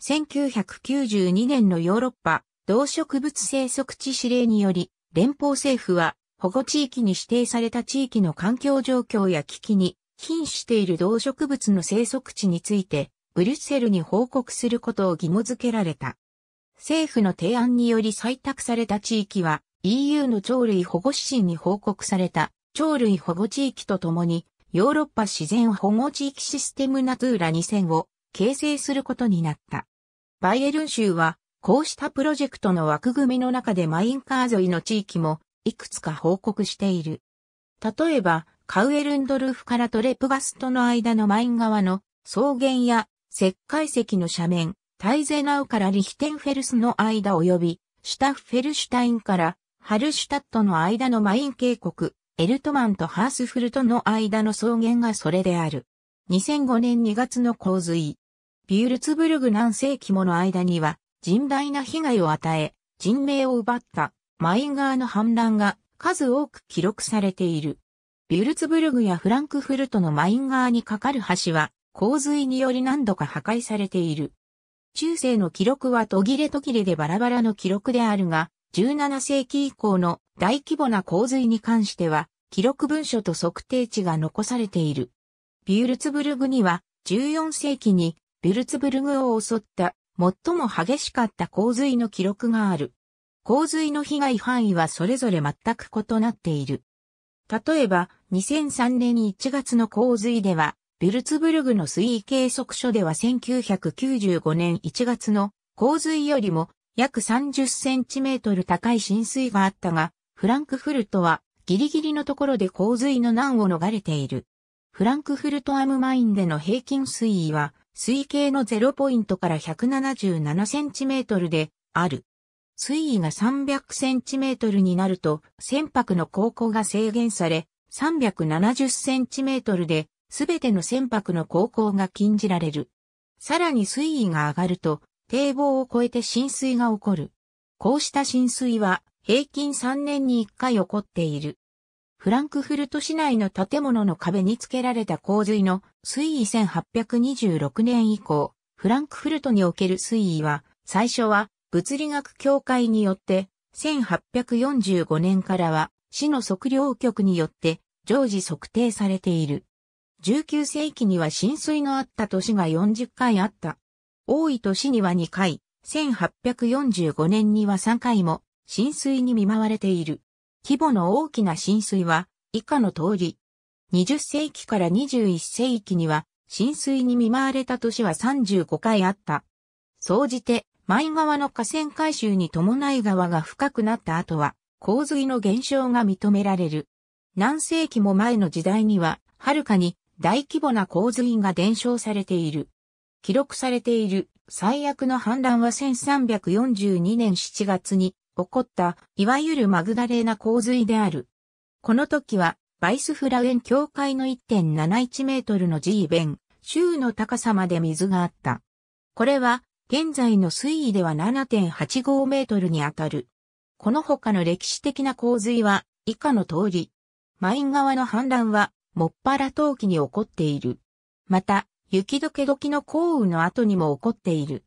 1992年のヨーロッパ動植物生息地指令により、連邦政府は保護地域に指定された地域の環境状況や危機に瀕している動植物の生息地について、ブリュッセルに報告することを義務付けられた。政府の提案により採択された地域は EU の鳥類保護指針に報告された鳥類保護地域とともにヨーロッパ自然保護地域システムナトゥーラ2000を形成することになった。バイエルン州はこうしたプロジェクトの枠組みの中でマインカー沿いの地域もいくつか報告している。例えば、カウエルンドルフからトレプガスとの間のマイン側の草原や石灰石の斜面、タイゼナウからリヒテンフェルスの間及び、シュタッフェルシュタインからハルシュタットの間のマイン渓谷、エルトマンとハースフルトの間の草原がそれである。2005年2月の洪水。ビュールツブルグ何世紀もの間には、甚大な被害を与え、人命を奪ったマイン川の氾濫が数多く記録されている。ビュルツブルグやフランクフルトのマイン川に架かる橋は洪水により何度か破壊されている。中世の記録は途切れ途切れでバラバラの記録であるが、17世紀以降の大規模な洪水に関しては、記録文書と測定値が残されている。ビュルツブルグには、14世紀にビュルツブルグを襲った最も激しかった洪水の記録がある。洪水の被害範囲はそれぞれ全く異なっている。例えば、2003年1月の洪水では、ビルツブルグの水位計測所では1995年1月の洪水よりも約30センチメートル高い浸水があったが、フランクフルトはギリギリのところで洪水の難を逃れている。フランクフルトアムマインでの平均水位は水系の0ポイントから177センチメートルである。水位が300センチメートルになると船舶の航行が制限され370センチメートルで全ての船舶の航行が禁じられる。さらに水位が上がると堤防を越えて浸水が起こる。こうした浸水は平均3年に1回起こっている。フランクフルト市内の建物の壁に付けられた洪水の水位1826年以降、フランクフルトにおける水位は、最初は物理学協会によって、1845年からは市の測量局によって常時測定されている。19世紀には浸水のあった年が40回あった。多い年には2回、1845年には3回も浸水に見舞われている。規模の大きな浸水は以下の通り。20世紀から21世紀には浸水に見舞われた年は35回あった。総じて、前川の河川改修に伴い川が深くなった後は、洪水の減少が認められる。何世紀も前の時代には、はるかに大規模な洪水が伝承されている。記録されている最悪の氾濫は1342年7月に起こった、いわゆるマグダレーナ洪水である。この時は、バイスフラウェン境界の1.71メートルの G 弁、州の高さまで水があった。これは、現在の水位では7.85メートルにあたる。この他の歴史的な洪水は、以下の通り。マイン川の氾濫は、もっぱら冬季に起こっている。また、雪解け時の降雨の後にも起こっている。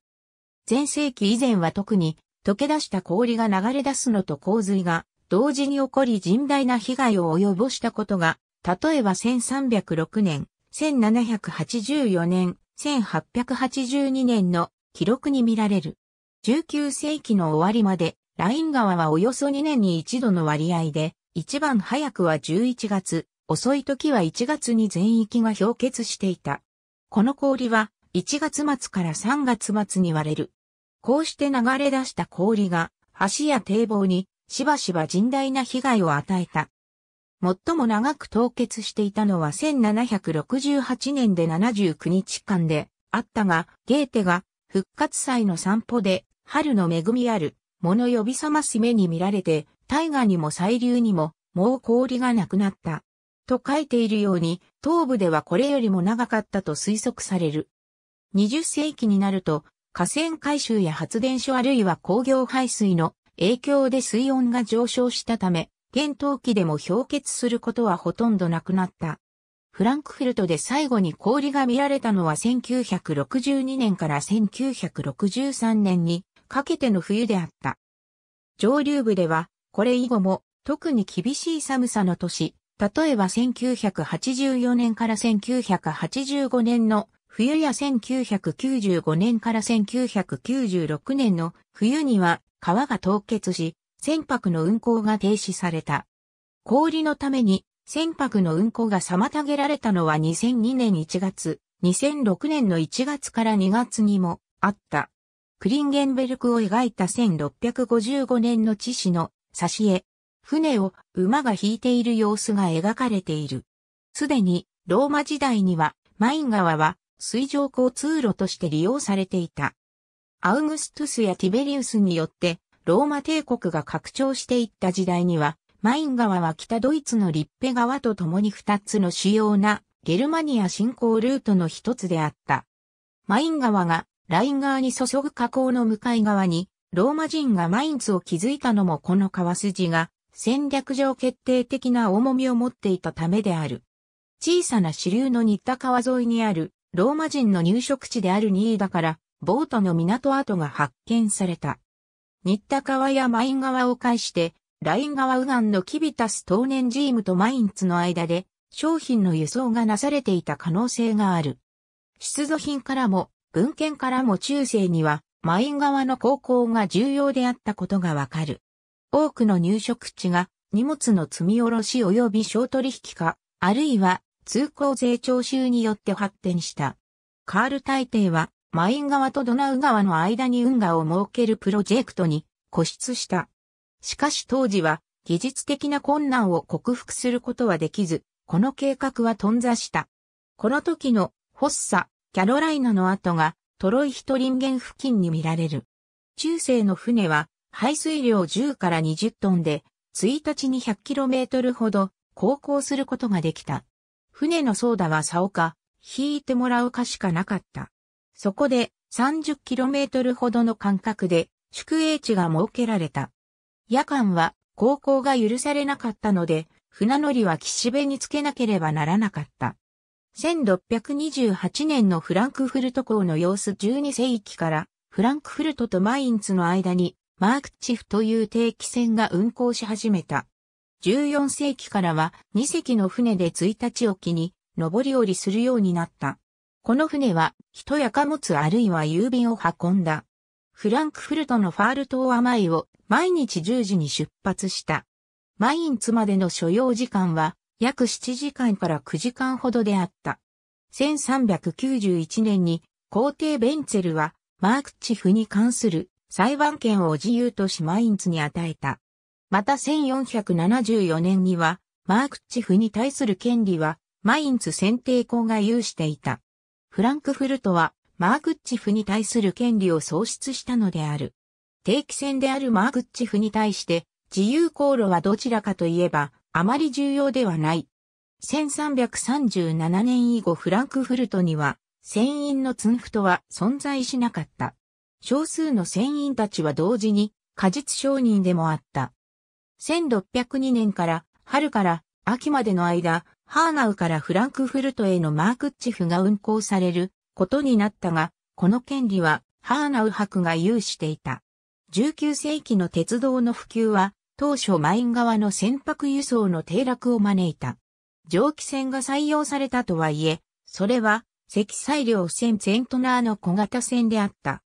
前世紀以前は特に溶け出した氷が流れ出すのと洪水が同時に起こり甚大な被害を及ぼしたことが、例えば1306年、1784年、1882年の記録に見られる。19世紀の終わりまで、ライン川はおよそ2年に一度の割合で、一番早くは11月、遅い時は1月に全域が氷結していた。この氷は1月末から3月末に割れる。こうして流れ出した氷が橋や堤防にしばしば甚大な被害を与えた。最も長く凍結していたのは1768年で79日間であったが、ゲーテが復活祭の散歩で春の恵みある物呼び覚ます目に見られて、大河にも細流にももう氷がなくなった。と書いているように、東部ではこれよりも長かったと推測される。20世紀になると、河川改修や発電所あるいは工業排水の影響で水温が上昇したため、厳冬期でも氷結することはほとんどなくなった。フランクフルトで最後に氷が見られたのは1962年から1963年にかけての冬であった。上流部では、これ以後も特に厳しい寒さの年、例えば1984年から1985年の冬や1995年から1996年の冬には川が凍結し、船舶の運航が停止された。氷のために船舶の運航が妨げられたのは2002年1月、2006年の1月から2月にもあった。クリンゲンベルクを描いた1655年の地市の挿絵。船を馬が引いている様子が描かれている。すでにローマ時代にはマイン川は水上交通路として利用されていた。アウグストゥスやティベリウスによってローマ帝国が拡張していった時代には、マイン川は北ドイツのリッペ川と共に2つの主要なゲルマニア侵攻ルートの一つであった。マイン川がライン側に注ぐ河口の向かい側に、ローマ人がマインツを築いたのもこの川筋が戦略上決定的な重みを持っていたためである。小さな支流の似た川沿いにあるローマ人の入植地であるニーダから、ボートの港跡が発見された。新田川やマイン川を介して、ライン川右岸のキビタス東年ジームとマインツの間で、商品の輸送がなされていた可能性がある。出土品からも、文献からも中世には、マイン川の航行が重要であったことがわかる。多くの入植地が荷物の積み下ろし及び小取引か、あるいは通行税徴収によって発展した。カール大帝は、マイン川とドナウ川の間に運河を設けるプロジェクトに固執した。しかし当時は、技術的な困難を克服することはできず、この計画は頓挫した。この時の、ホッサ、キャロライナの跡が、トロイヒト林ン付近に見られる。中世の船は、排水量10から20トンで、1日に 100km ほど航行することができた。船の操舵は竿か、引いてもらうかしかなかった。そこで 30km ほどの間隔で宿営地が設けられた。夜間は航行が許されなかったので、船乗りは岸辺につけなければならなかった。1628年のフランクフルト港の様子12世紀からフランクフルトとマインツの間にマークチフという定期船が運航し始めた。14世紀からは2隻の船で1日おきに上り降りするようになった。この船は人や貨物あるいは郵便を運んだ。フランクフルトのファール島アマイを毎日10時に出発した。マインツまでの所要時間は約7時間から9時間ほどであった。1391年に皇帝ベンツェルはマークチフに関する裁判権を自由としマインツに与えた。また1474年には、マークチフに対する権利は、マインツ選定校が有していた。フランクフルトは、マークチフに対する権利を喪失したのである。定期戦であるマークチフに対して、自由航路はどちらかといえば、あまり重要ではない。1337年以後フランクフルトには、船員のツンフトは存在しなかった。少数の船員たちは同時に、果実商人でもあった。1602年から春から秋までの間、ハーナウからフランクフルトへのマークッチフが運行されることになったが、この権利はハーナウ博が有していた。19世紀の鉄道の普及は、当初マイン側の船舶輸送の低落を招いた。蒸気船が採用されたとはいえ、それは積載量船セントナーの小型船であった。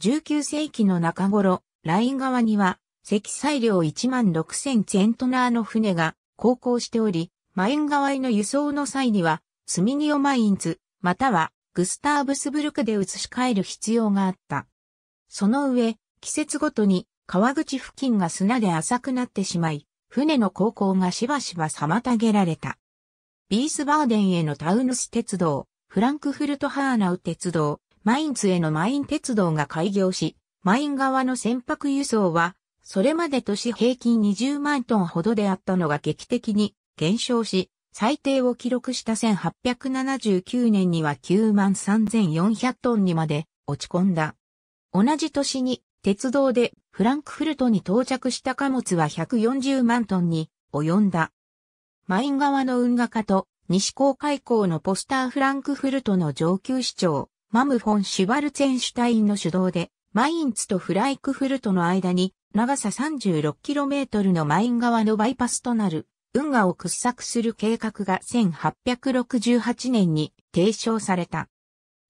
19世紀の中頃、ライン側には積載量1万6000ツェントナーの船が航行しており、マイン側への輸送の際には、スミニオマインズ、またはグスターブスブルクで移し替える必要があった。その上、季節ごとに川口付近が砂で浅くなってしまい、船の航行がしばしば妨げられた。ビースバーデンへのタウヌス鉄道、フランクフルトハーナウ鉄道、マインツへのマイン鉄道が開業し、マイン側の船舶輸送はそれまで年平均20万トンほどであったのが劇的に減少し、最低を記録した1879年には9万3400トンにまで落ち込んだ。同じ年に鉄道でフランクフルトに到着した貨物は140万トンに及んだ。マイン川の運河化と西港海港のポスターフランクフルトの上級市長、マムフォン・シュバルツェンシュタインの主導で、マインツとフライクフルトの間に長さ 36km のマイン川のバイパスとなる、運河を掘削する計画が1868年に提唱された。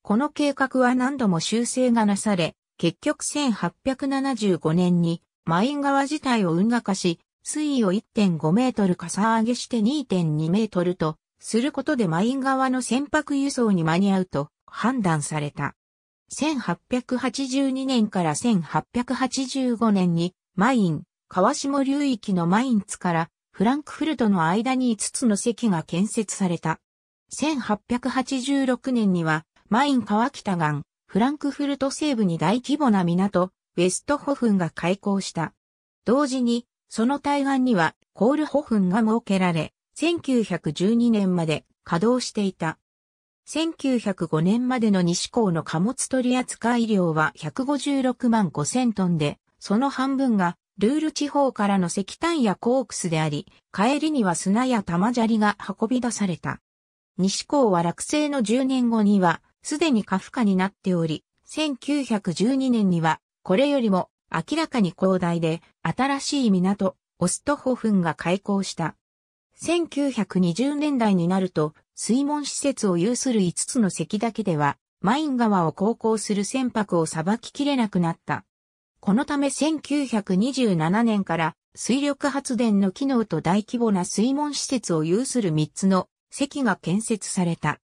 この計画は何度も修正がなされ、結局1875年にマイン川自体を運河化し、水位を1.5メートルかさ上げして2.2メートルと、することでマイン川の船舶輸送に間に合うと判断された。1882年から1885年にマイン、川下流域のマインツからフランクフルトの間に5つの席が建設された。1886年にはマイン川北岸、フランクフルト西部に大規模な港、ウェストホフンが開港した。同時に、その対岸にはコールホフンが設けられ、1912年まで稼働していた。1905年までの西港の貨物取扱量は156万5千トンで、その半分がルール地方からの石炭やコークスであり、帰りには砂や玉砂利が運び出された。西港は落成の10年後には、すでに過負荷になっており、1912年には、これよりも明らかに広大で、新しい港、オストホフンが開港した。1920年代になると、水門施設を有する5つの席だけでは、マイン川を航行する船舶を裁ききれなくなった。このため1927年から水力発電の機能と大規模な水門施設を有する3つの席が建設された。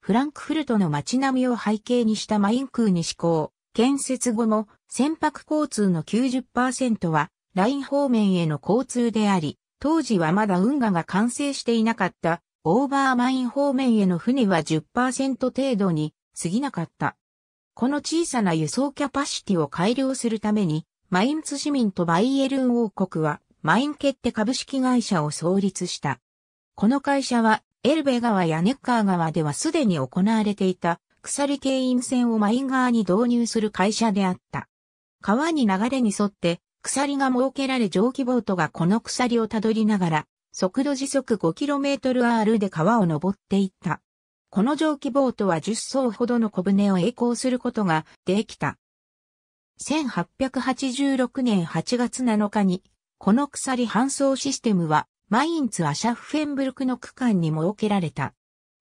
フランクフルトの街並みを背景にしたマイン空に施行、建設後も船舶交通の90%はライン方面への交通であり、当時はまだ運河が完成していなかったオーバーマイン方面への船は10%程度に過ぎなかった。この小さな輸送キャパシティを改良するために、マインツ市民とバイエルン王国は、マインケッテ株式会社を創立した。この会社は、エルベ川やネッカー川ではすでに行われていた、鎖牽引線をマイン側に導入する会社であった。川に流れに沿って、鎖が設けられ蒸気ボートがこの鎖をたどりながら、速度時速 5km/h で川を登っていった。この蒸気ボートは10艘ほどの小舟を栄光することができた。1886年8月7日に、この鎖搬送システムは、マインツ・アシャッフェンブルクの区間に設けられた。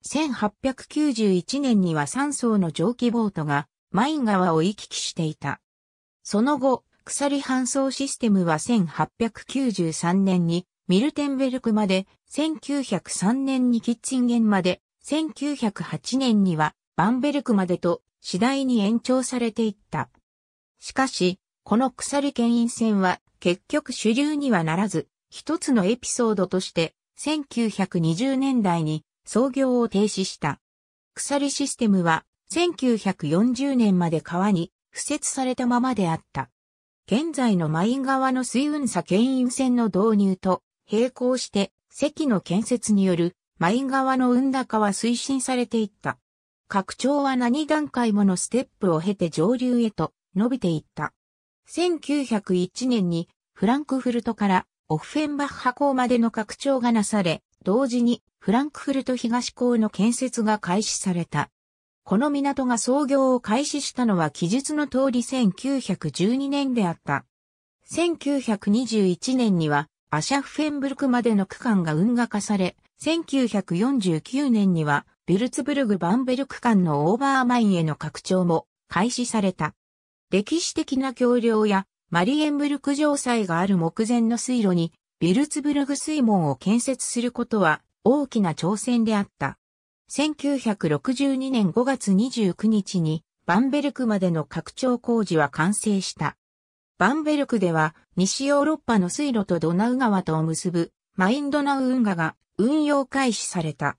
1891年には3層の蒸気ボートが、マイン川を行き来していた。その後、鎖搬送システムは1893年にミルテンベルクまで、1903年にキッチンゲンまで、1908年にはバンベルクまでと次第に延長されていった。しかし、この鎖牽引線は結局主流にはならず、一つのエピソードとして1920年代に創業を停止した。鎖システムは1940年まで川に付設されたままであった。現在のマイン川の水運差牽引船の導入と並行して、堰の建設による、マイン川の運高は推進されていった。拡張は何段階ものステップを経て上流へと伸びていった。1901年にフランクフルトからオフフェンバッハ港までの拡張がなされ、同時にフランクフルト東港の建設が開始された。この港が創業を開始したのは記述の通り1912年であった。1921年にはアシャフフェンブルクまでの区間が運河化され、1949年にはビルツブルグ・バンベル区間のオーバーマインへの拡張も開始された。歴史的な橋梁やマリエンブルク城塞がある目前の水路にビルツブルグ水門を建設することは大きな挑戦であった。1962年5月29日にバンベルクまでの拡張工事は完成した。バンベルクでは、西ヨーロッパの水路とドナウ川とを結ぶ、マインドナウ運河が運用開始された。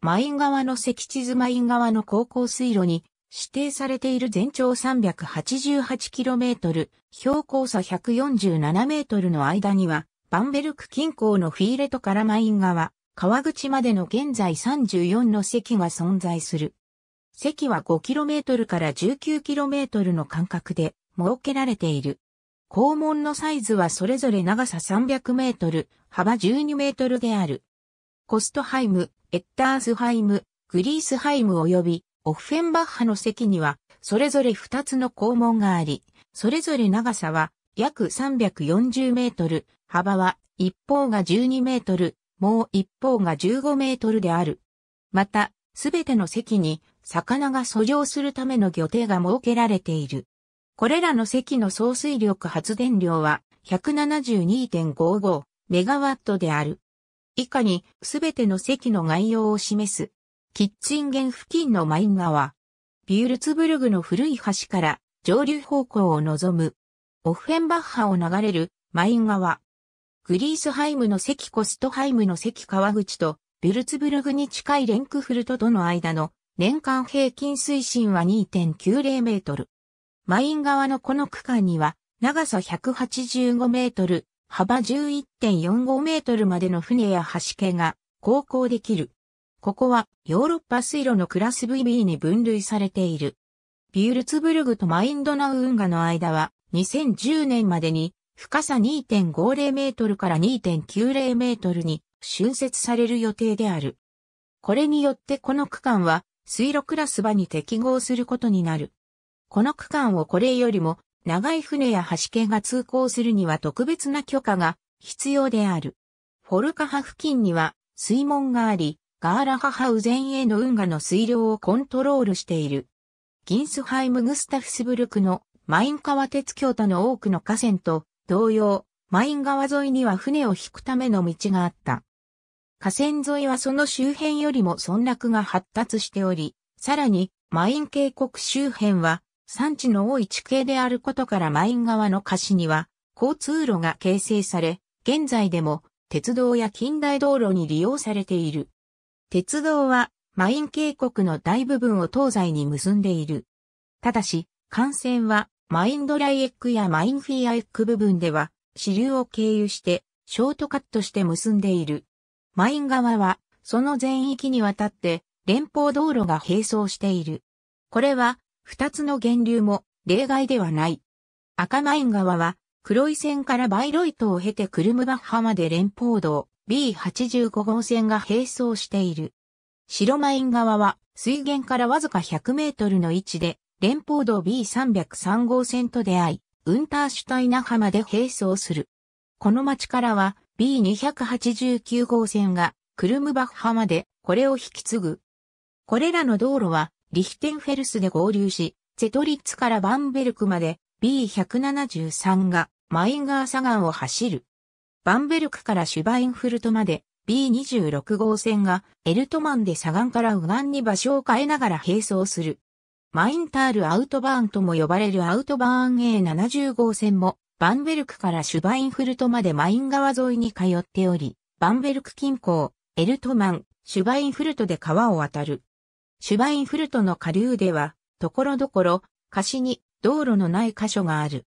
マイン川の石地図マイン川の高校水路に指定されている全長 388km、標高差 147m の間には、バンベルク近郊のフィーレトからマイン川、川口までの現在34の石が存在する。石は 5km から 19km の間隔で設けられている。校門のサイズはそれぞれ長さ300メートル、幅12メートルである。コストハイム、エッタースハイム、グリースハイム及びオッフェンバッハの席には、それぞれ2つの校門があり、それぞれ長さは約340メートル、幅は一方が12メートル、もう一方が15メートルである。また、すべての席に魚が遡上するための魚艇が設けられている。これらの席の総水力発電量は1 7 2 5 5メガワットである。以下に、すべての席の概要を示す。キッチンゲン付近のマイン川。ビュールツブルグの古い橋から上流方向を望む。オッフェンバッハを流れるマイン川。グリースハイムの席コストハイムの席川口とビュルツブルグに近いレンクフルトとの間の年間平均水深は2.90メートル。マイン側のこの区間には、長さ185メートル、幅11.45メートルまでの船や橋系が航行できる。ここはヨーロッパ水路のクラス VB に分類されている。ビュルツブルグとマインドナウ運河の間は2010年までに深さ2.50メートルから2.90メートルに浚渫される予定である。これによってこの区間は水路クラス場に適合することになる。この区間をこれよりも長い船や橋系が通行するには特別な許可が必要である。フォルカハ付近には水門があり、ガーラハハウ前衛の運河の水量をコントロールしている。ギンスハイム・グスタフスブルクのマイン川鉄橋との多くの河川と同様、マイン川沿いには船を引くための道があった。河川沿いはその周辺よりも村落が発達しており、さらにマイン渓谷周辺は産地の多い地形であることからマイン川の貸しには、交通路が形成され、現在でも鉄道や近代道路に利用されている。鉄道はマイン渓谷の大部分を東西に結んでいる。ただし、幹線はマインドライエックやマインフィアエック部分では支流を経由してショートカットして結んでいる。マイン側はその全域にわたって連邦道路が並走している。これは二つの源流も例外ではない。赤マイン川は、黒井線からバイロイトを経てクルムバッハまで連邦道 B85 号線が並走している。白マイン川は水源からわずか100メートルの位置で連邦道 B303 号線と出会い、ウンターシュタイナハまで並走する。この町からは B289 号線がクルムバッハまでこれを引き継ぐ。これらの道路はリヒテンフェルスで合流し、ゼトリッツからバンベルクまで B173 がマインガー左岸を走る。バンベルクからシュバインフルトまで B26 号線がエルトマンで左岸から右岸に場所を変えながら並走する。マインタールアウトバーンとも呼ばれるアウトバーン A70 号線もバンベルクからシュバインフルトまでマイン川沿いに通っており、バンベルク近郊、エルトマン、シュバインフルトで川を渡る。シュバインフルトの下流では、ところどころ、貸しに道路のない箇所がある。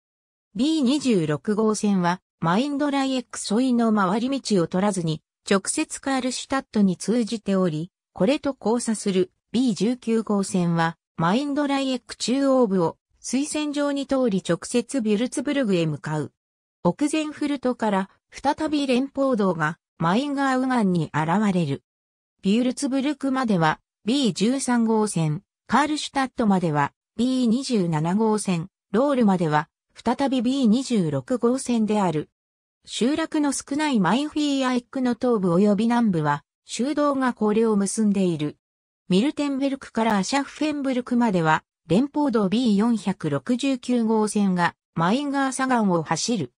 B26 号線は、マインドライエクソイの回り道を取らずに、直接カールシュタットに通じており、これと交差する B19 号線は、マインドライエック中央部を水線上に通り直接ビュルツブルグへ向かう。奥前フルトから再び連邦道がマインガーウガンに現れる。ビュルツブルクまでは B13 号線、カールシュタットまでは B27 号線、ロールまでは再び B26 号線である。集落の少ないマインフィーアイックの東部及び南部は、修道がこれを結んでいる。ミルテンベルクからアシャフェンブルクまでは、連邦道 B469 号線がマインガーサガンを走る。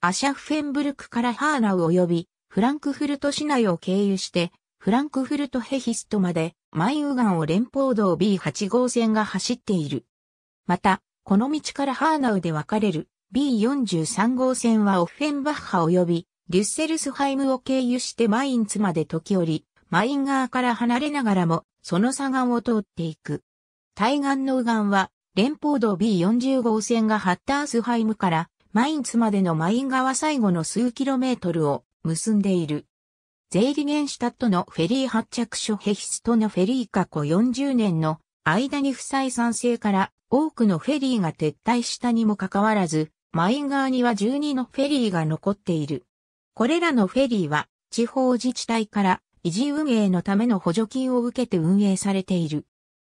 アシャフェンブルクからハーナウ及びフランクフルト市内を経由してフランクフルトヘヒストまで、マインウガンを連邦道 B8 号線が走っている。また、この道からハーナウで分かれる B43 号線はオフェンバッハ及びデュッセルスハイムを経由してマインツまで時折、マイン側から離れながらも、その左岸を通っていく。対岸の右岸は、連邦道 B40 号線がハッタースハイムからマインツまでのマイン側最後の数キロメートルを結んでいる。ゼーリゲンシュタットのフェリー発着所ヘヒストのフェリー過去40年の間に不採算性から多くのフェリーが撤退したにもかかわらず、マイン側には12のフェリーが残っている。これらのフェリーは地方自治体から維持運営のための補助金を受けて運営されている。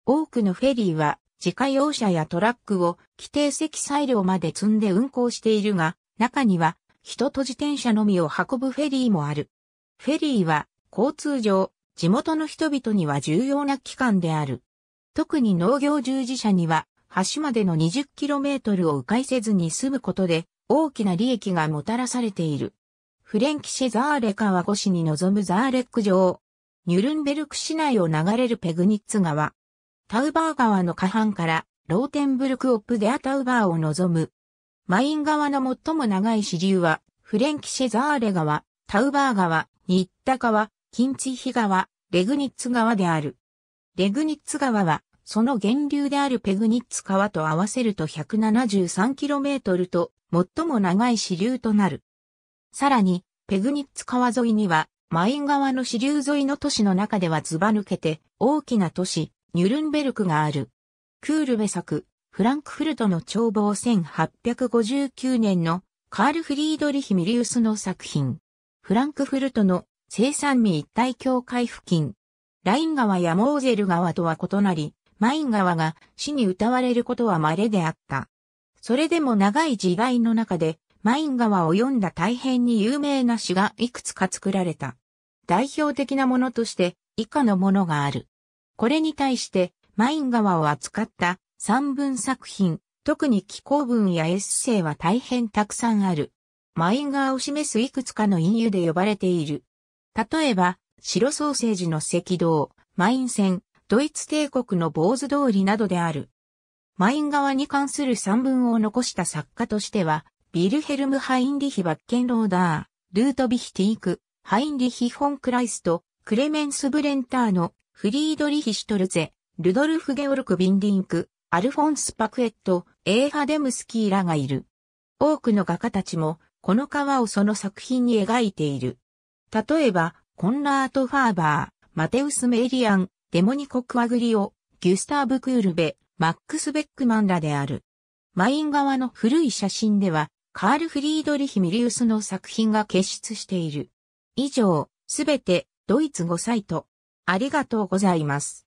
多くのフェリーは自家用車やトラックを規定積載量まで積んで運行しているが、中には人と自転車のみを運ぶフェリーもある。フェリーは交通上、地元の人々には重要な機関である。特に農業従事者には、橋までの 20km を迂回せずに済むことで、大きな利益がもたらされている。フレンキシェザーレ川越しに臨むザーレック城。ニュルンベルク市内を流れるペグニッツ川。タウバー川の下半からローテンブルク・オップ・デア・タウバーを望む。マイン川の最も長い支流はフレンキシェザーレ川、タウバー川、新田川、近地比川、レグニッツ川である。レグニッツ川は、その源流であるペグニッツ川と合わせると 173km と、最も長い支流となる。さらに、ペグニッツ川沿いには、マイン川の支流沿いの都市の中ではずば抜けて、大きな都市、ニュルンベルクがある。クールベ作、フランクフルトの眺望1859年のカール・フリードリヒ・ミリウスの作品。フランクフルトの生産未一体境界付近。ライン川やモーゼル川とは異なり、マイン川が死に歌われることは稀であった。それでも長い時代の中で、マイン川を読んだ大変に有名な詩がいくつか作られた。代表的なものとして以下のものがある。これに対して、マイン川を扱った散文作品、特に気候文やエッセイは大変たくさんある。マインーを示すいくつかの隠喩で呼ばれている。例えば、白ソーセージの赤道、マイン線、ドイツ帝国の坊主通りなどである。マイン側に関する散文を残した作家としては、ビルヘルム・ハインリヒ・バッケンローダー、ルートビヒティーク、ハインリヒ・フォン・クライスト、クレメンス・ブレンターノ、フリードリヒ・シュトルゼ、ルドルフ・ゲオルク・ビンディンク、アルフォンス・パクエット、エーハ・デムスキーらがいる。多くの画家たちもこの川をその作品に描いている。例えば、コンラート・ファーバー、マテウス・メイリアン、デモニコ・クワグリオ、ギュスターブ・クールベ、マックス・ベックマンらである。マイン側の古い写真では、カール・フリードリヒ・ミリウスの作品が結出している。以上、すべて、ドイツ語サイト。ありがとうございます。